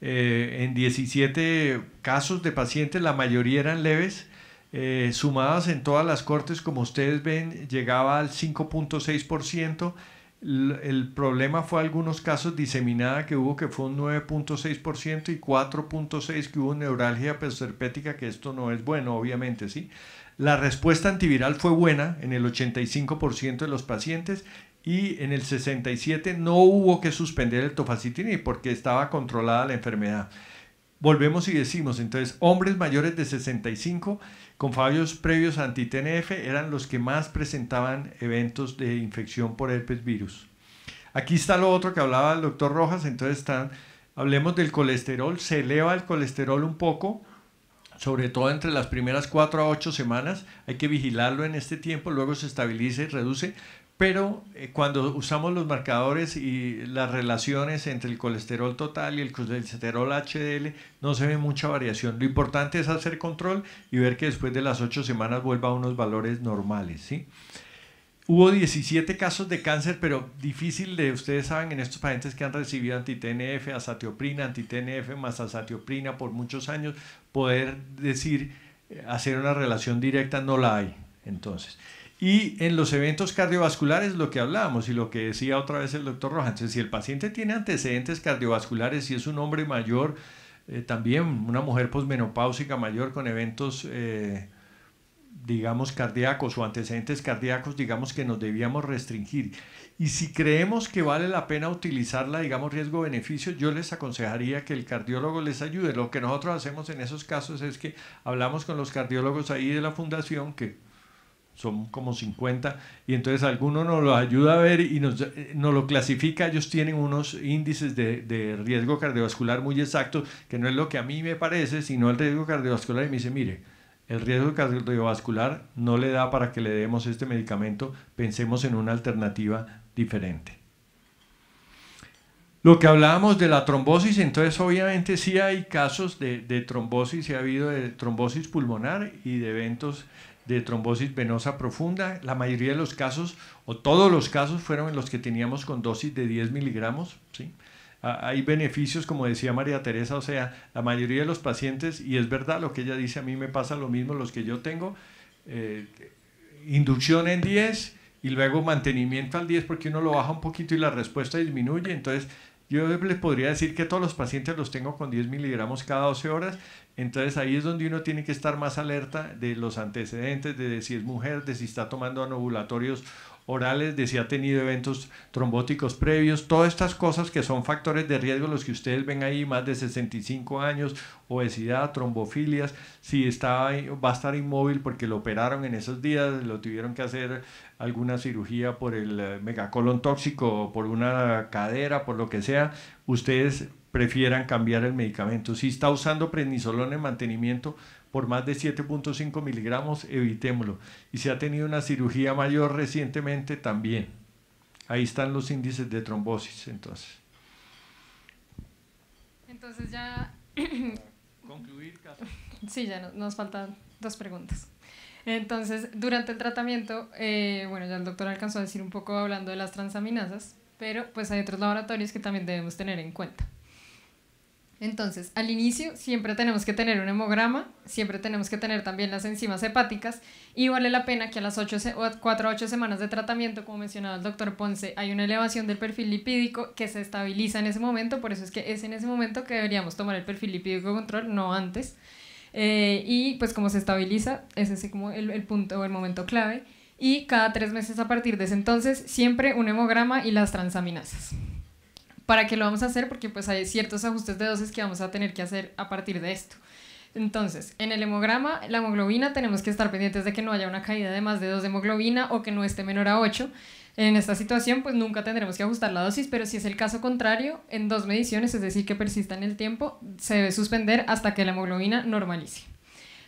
en 17 casos de pacientes, la mayoría eran leves eh, sumadas en todas las cortes, como ustedes ven, llegaba al 5.6%. El, problema fue algunos casos diseminada que hubo que fue un 9.6% y 4.6% que hubo neuralgia presherpética, que esto no es bueno, obviamente, ¿sí? La respuesta antiviral fue buena en el 85% de los pacientes y en el 67 no hubo que suspender el tofacitinib porque estaba controlada la enfermedad. Volvemos y decimos, entonces, hombres mayores de 65 con fallos previos anti-TNF eran los que más presentaban eventos de infección por herpes virus. Aquí está lo otro que hablaba el doctor Rojas, entonces están, hablemos del colesterol, se eleva el colesterol un poco, sobre todo entre las primeras 4 a 8 semanas, hay que vigilarlo en este tiempo, luego se estabiliza y reduce, pero eh, cuando usamos los marcadores y las relaciones entre el colesterol total y el colesterol HDL, no se ve mucha variación. Lo importante es hacer control y ver que después de las ocho semanas vuelva a unos valores normales. ¿sí? Hubo 17 casos de cáncer, pero difícil de, ustedes saben, en estos pacientes que han recibido antitNF, azatioprina, antitNF más azatioprina por muchos años, poder decir, eh, hacer una relación directa no la hay. Entonces, y en los eventos cardiovasculares, lo que hablábamos y lo que decía otra vez el doctor Rojas, si el paciente tiene antecedentes cardiovasculares, si es un hombre mayor, eh, también una mujer posmenopáusica mayor con eventos, eh, digamos, cardíacos o antecedentes cardíacos, digamos que nos debíamos restringir. Y si creemos que vale la pena utilizarla, digamos, riesgo-beneficio, yo les aconsejaría que el cardiólogo les ayude. Lo que nosotros hacemos en esos casos es que hablamos con los cardiólogos ahí de la fundación que son como 50, y entonces alguno nos lo ayuda a ver y nos, eh, lo clasifica, ellos tienen unos índices de, riesgo cardiovascular muy exactos, que no es lo que a mí me parece, sino el riesgo cardiovascular, y me dice, mire, el riesgo cardiovascular no le da para que le demos este medicamento, pensemos en una alternativa diferente. Lo que hablábamos de la trombosis, entonces obviamente sí hay casos de, trombosis, se ha habido de trombosis pulmonar y de eventos de trombosis venosa profunda. La mayoría de los casos, o todos los casos, fueron en los que teníamos con dosis de 10 miligramos. ¿sí? Ah, hay beneficios, como decía María Teresa, o sea, la mayoría de los pacientes, y es verdad lo que ella dice, a mí me pasa lo mismo, los que yo tengo, eh, inducción en 10 y luego mantenimiento al 10 porque uno lo baja un poquito y la respuesta disminuye, entonces yo les podría decir que todos los pacientes los tengo con 10 miligramos cada 12 horas, entonces ahí es donde uno tiene que estar más alerta de los antecedentes, de si es mujer, de si está tomando anovulatorios orales, de si ha tenido eventos trombóticos previos, todas estas cosas que son factores de riesgo, los que ustedes ven ahí, más de 65 años, obesidad, trombofilias, si va a estar inmóvil porque lo operaron en esos días, lo tuvieron que hacer alguna cirugía por el eh, megacolon tóxico, por una cadera, por lo que sea, ustedes prefieran cambiar el medicamento. Si está usando prednisolona en mantenimiento por más de 7.5 miligramos, evitémoslo. Y si ha tenido una cirugía mayor recientemente, también. Ahí están los índices de trombosis, entonces. Entonces ya... Concluir, Sí, ya nos faltan dos preguntas. Entonces, durante el tratamiento, eh, bueno, ya el doctor alcanzó a decir un poco hablando de las transaminasas, pero pues hay otros laboratorios que también debemos tener en cuenta. Entonces, al inicio siempre tenemos que tener un hemograma, siempre tenemos que tener también las enzimas hepáticas y vale la pena que a las 8, 4 a 8 semanas de tratamiento, como mencionaba el doctor Ponce, hay una elevación del perfil lipídico que se estabiliza en ese momento, por eso es que es en ese momento que deberíamos tomar el perfil lipídico control, no antes. Eh, y pues como se estabiliza, ese es como el, el punto o el momento clave. Y cada tres meses a partir de ese entonces, siempre un hemograma y las transaminasas para qué lo vamos a hacer, porque pues hay ciertos ajustes de dosis que vamos a tener que hacer a partir de esto. Entonces, en el hemograma, la hemoglobina, tenemos que estar pendientes de que no haya una caída de más de 2 de hemoglobina o que no esté menor a 8. En esta situación, pues nunca tendremos que ajustar la dosis, pero si es el caso contrario, en dos mediciones, es decir, que persista en el tiempo, se debe suspender hasta que la hemoglobina normalice.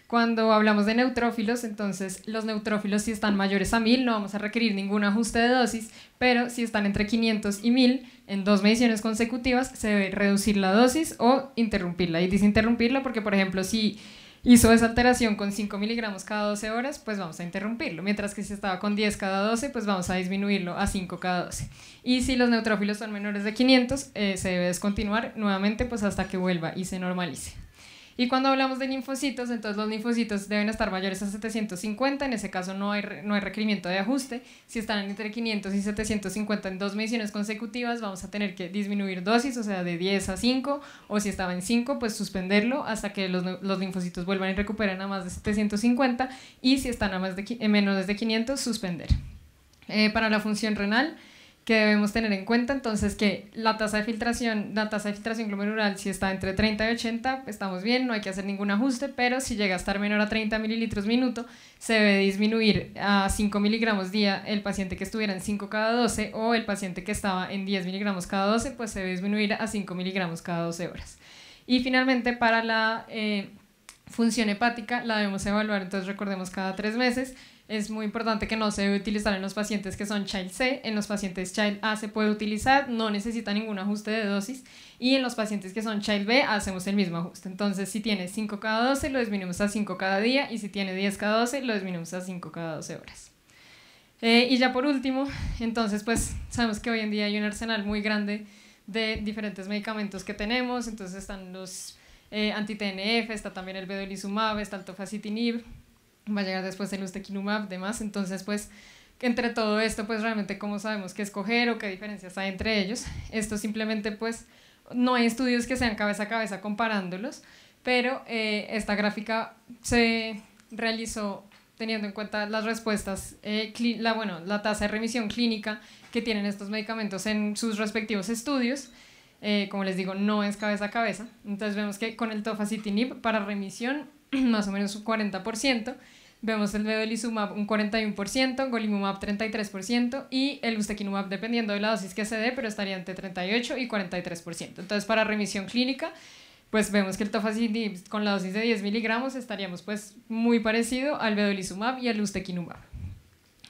Cuando hablamos de neutrófilos, entonces los neutrófilos si están mayores a 1000 no vamos a requerir ningún ajuste de dosis, pero si están entre 500 y 1000 en dos mediciones consecutivas se debe reducir la dosis o interrumpirla. Y dice interrumpirla porque, por ejemplo, si hizo esa alteración con 5 miligramos cada 12 horas, pues vamos a interrumpirlo. Mientras que si estaba con 10 cada 12, pues vamos a disminuirlo a 5 cada 12. Y si los neutrófilos son menores de 500, eh, se debe descontinuar nuevamente pues hasta que vuelva y se normalice. Y cuando hablamos de linfocitos, entonces los linfocitos deben estar mayores a 750, en ese caso no hay, no hay requerimiento de ajuste. Si están entre 500 y 750 en dos mediciones consecutivas, vamos a tener que disminuir dosis, o sea, de 10 a 5, o si estaba en 5, pues suspenderlo hasta que los, linfocitos vuelvan y recuperen a más de 750, y si están a más de, menos de 500, suspender. Eh, para la función renal, que debemos tener en cuenta. Entonces, que la tasa de filtración, la tasa de filtración glomerular, si está entre 30 y 80, estamos bien, no hay que hacer ningún ajuste, pero si llega a estar menor a 30 mililitros minuto, se debe disminuir a 5 miligramos día el paciente que estuviera en 5 cada 12 o el paciente que estaba en 10 miligramos cada 12, pues se debe disminuir a 5 miligramos cada 12 horas. Y finalmente, para la... Eh, función hepática la debemos evaluar, entonces recordemos cada tres meses. Es muy importante que no se debe utilizar en los pacientes que son Child C, en los pacientes Child A se puede utilizar, no necesita ningún ajuste de dosis y en los pacientes que son Child B hacemos el mismo ajuste. Entonces si tiene 5 cada 12 lo disminuimos a 5 cada día y si tiene 10 cada 12 lo disminuimos a 5 cada 12 horas. Eh, y ya por último, entonces pues sabemos que hoy en día hay un arsenal muy grande de diferentes medicamentos que tenemos, entonces están los eh, anti-TNF, está también el vedolizumab, está el tofacitinib, va a llegar después el ustekinumab, demás. Entonces, pues, entre todo esto, pues realmente cómo sabemos qué escoger o qué diferencias hay entre ellos. Esto simplemente, pues, no hay estudios que sean cabeza a cabeza comparándolos, pero eh, esta gráfica se realizó teniendo en cuenta las respuestas, eh, la, bueno, la tasa de remisión clínica que tienen estos medicamentos en sus respectivos estudios eh, como les digo, no es cabeza a cabeza. Entonces vemos que con el tofacitinib para remisión, más o menos un 40%. Vemos el vedolizumab un 41%, golimumab 33% y el ustekinumab dependiendo de la dosis que se dé, pero estaría entre 38 y 43%. Entonces para remisión clínica, pues vemos que el tofacitinib con la dosis de 10 miligramos estaríamos pues muy parecido al vedolizumab y al ustekinumab.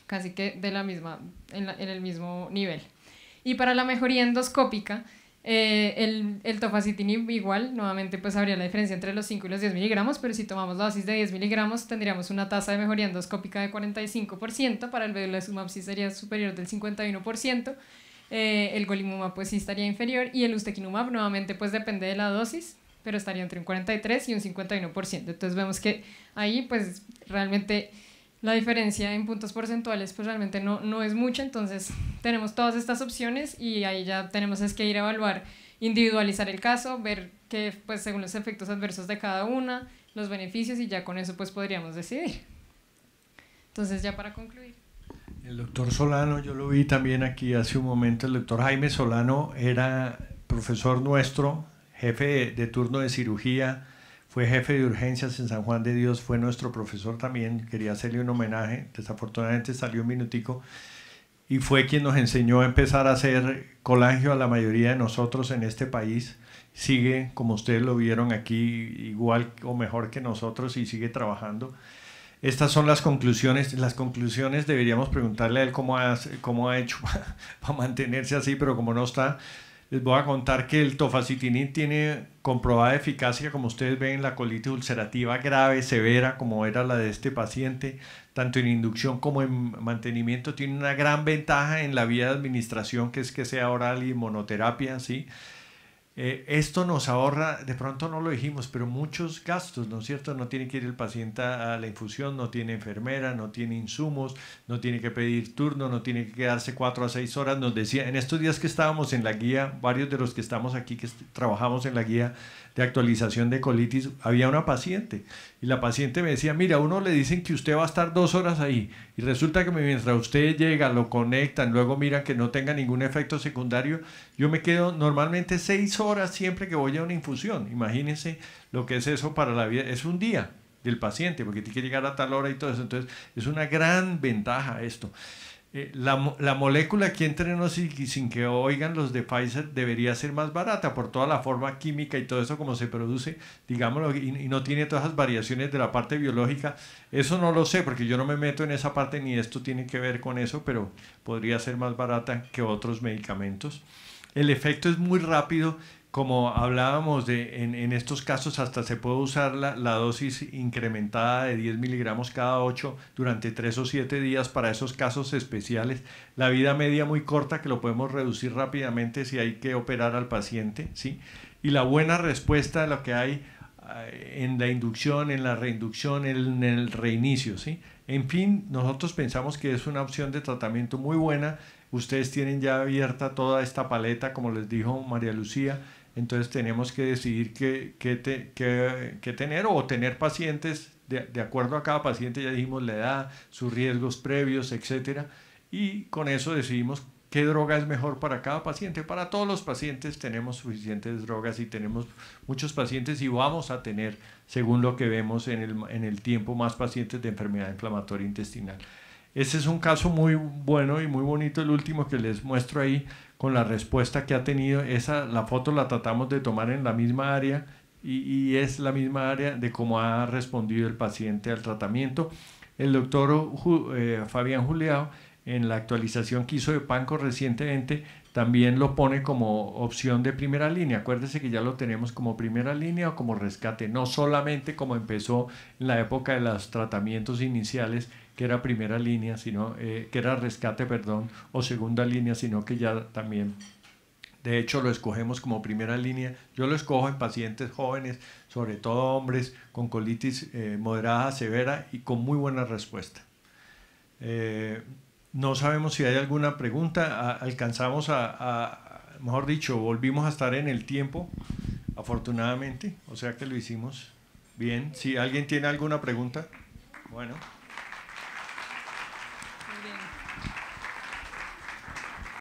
Casi que de la misma, en el mismo nivel. Y para la mejoría endoscópica, eh, el, el tofacitinib igual, nuevamente pues habría la diferencia entre los 5 y los 10 miligramos, pero si tomamos la dosis de 10 miligramos tendríamos una tasa de mejoría endoscópica de 45%, para el vedolizumab sí sería superior del 51%, eh, el golimumab pues sí estaría inferior y el ustekinumab nuevamente pues depende de la dosis, pero estaría entre un 43 y un 51%. Entonces vemos que ahí pues realmente la diferencia en puntos porcentuales pues realmente no, no es mucha, entonces tenemos todas estas opciones y ahí ya tenemos es que ir a evaluar, individualizar el caso, ver que pues según los efectos adversos de cada una, los beneficios y ya con eso pues podríamos decidir. Entonces ya para concluir. El doctor Solano, yo lo vi también aquí hace un momento, el doctor Jaime Solano era profesor nuestro, jefe de turno de cirugía, fue jefe de urgencias en San Juan de Dios, fue nuestro profesor también, quería hacerle un homenaje, desafortunadamente salió un minutico, y fue quien nos enseñó a empezar a hacer colangio a la mayoría de nosotros en este país. Sigue, como ustedes lo vieron aquí, igual o mejor que nosotros y sigue trabajando. Estas son las conclusiones. Las conclusiones deberíamos preguntarle a él cómo, cómo ha hecho para mantenerse así, pero como no está, les voy a contar que el tofacitinib tiene comprobada eficacia, como ustedes ven, la colitis ulcerativa grave, severa, como era la de este paciente, tanto en inducción como en mantenimiento. Tiene una gran ventaja en la vía de administración, que es que sea oral y monoterapia, ¿sí? sí eh, esto nos ahorra, de pronto no lo dijimos, pero muchos gastos, ¿no es cierto? No tiene que ir el paciente a la infusión, no tiene enfermera, no tiene insumos, no tiene que pedir turno, no tiene que quedarse cuatro a seis horas. Nos decía, en estos días que estábamos en la guía, varios de los que estamos aquí, que trabajamos en la guía, de actualización de colitis, había una paciente y la paciente me decía, mira, a uno le dicen que usted va a estar dos horas ahí y resulta que mientras usted llega, lo conectan, luego miran que no tenga ningún efecto secundario, yo me quedo normalmente seis horas siempre que voy a una infusión. Imagínense lo que es eso para la vida, es un día del paciente, porque tiene que llegar a tal hora y todo eso. Entonces, es una gran ventaja esto. Eh, la, molécula aquí entre nosotros y, sin que oigan los de Pfizer debería ser más barata por toda la forma química y todo eso como se produce, digámoslo, y, no tiene todas las variaciones de la parte biológica. Eso no lo sé porque yo no me meto en esa parte ni esto tiene que ver con eso, pero podría ser más barata que otros medicamentos. El efecto es muy rápido como hablábamos de, en, en, estos casos hasta se puede usar la, dosis incrementada de 10 miligramos cada 8 durante 3 o 7 días para esos casos especiales. La vida media muy corta que lo podemos reducir rápidamente si hay que operar al paciente, ¿sí? Y la buena respuesta a lo que hay eh, en la inducción, en la reinducción, en el reinicio, ¿sí? En fin, nosotros pensamos que es una opción de tratamiento muy buena. Ustedes tienen ya abierta toda esta paleta, como les dijo María Lucía entonces tenemos que decidir qué, tener o tener pacientes de, acuerdo a cada paciente, ya dijimos la edad, sus riesgos previos, etc. Y con eso decidimos qué droga es mejor para cada paciente. Para todos los pacientes tenemos suficientes drogas y tenemos muchos pacientes y vamos a tener, según lo que vemos en el, en el tiempo, más pacientes de enfermedad inflamatoria intestinal. Ese es un caso muy bueno y muy bonito, el último que les muestro ahí, con la respuesta que ha tenido. Esa, la foto la tratamos de tomar en la misma área y, es la misma área de cómo ha respondido el paciente al tratamiento. El doctor eh, Fabián Juliao, en la actualización que hizo de Panco recientemente, también lo pone como opción de primera línea. Acuérdese que ya lo tenemos como primera línea o como rescate, no solamente como empezó en la época de los tratamientos iniciales que era primera línea, sino eh, que era rescate, perdón, o segunda línea, sino que ya también, de hecho, lo escogemos como primera línea. Yo lo escojo en pacientes jóvenes, sobre todo hombres con colitis eh, moderada, severa y con muy buena respuesta. Eh, no sabemos si hay alguna pregunta. alcanzamos a, mejor dicho, volvimos a estar en el tiempo, afortunadamente, o sea que lo hicimos bien. Si alguien tiene alguna pregunta, bueno.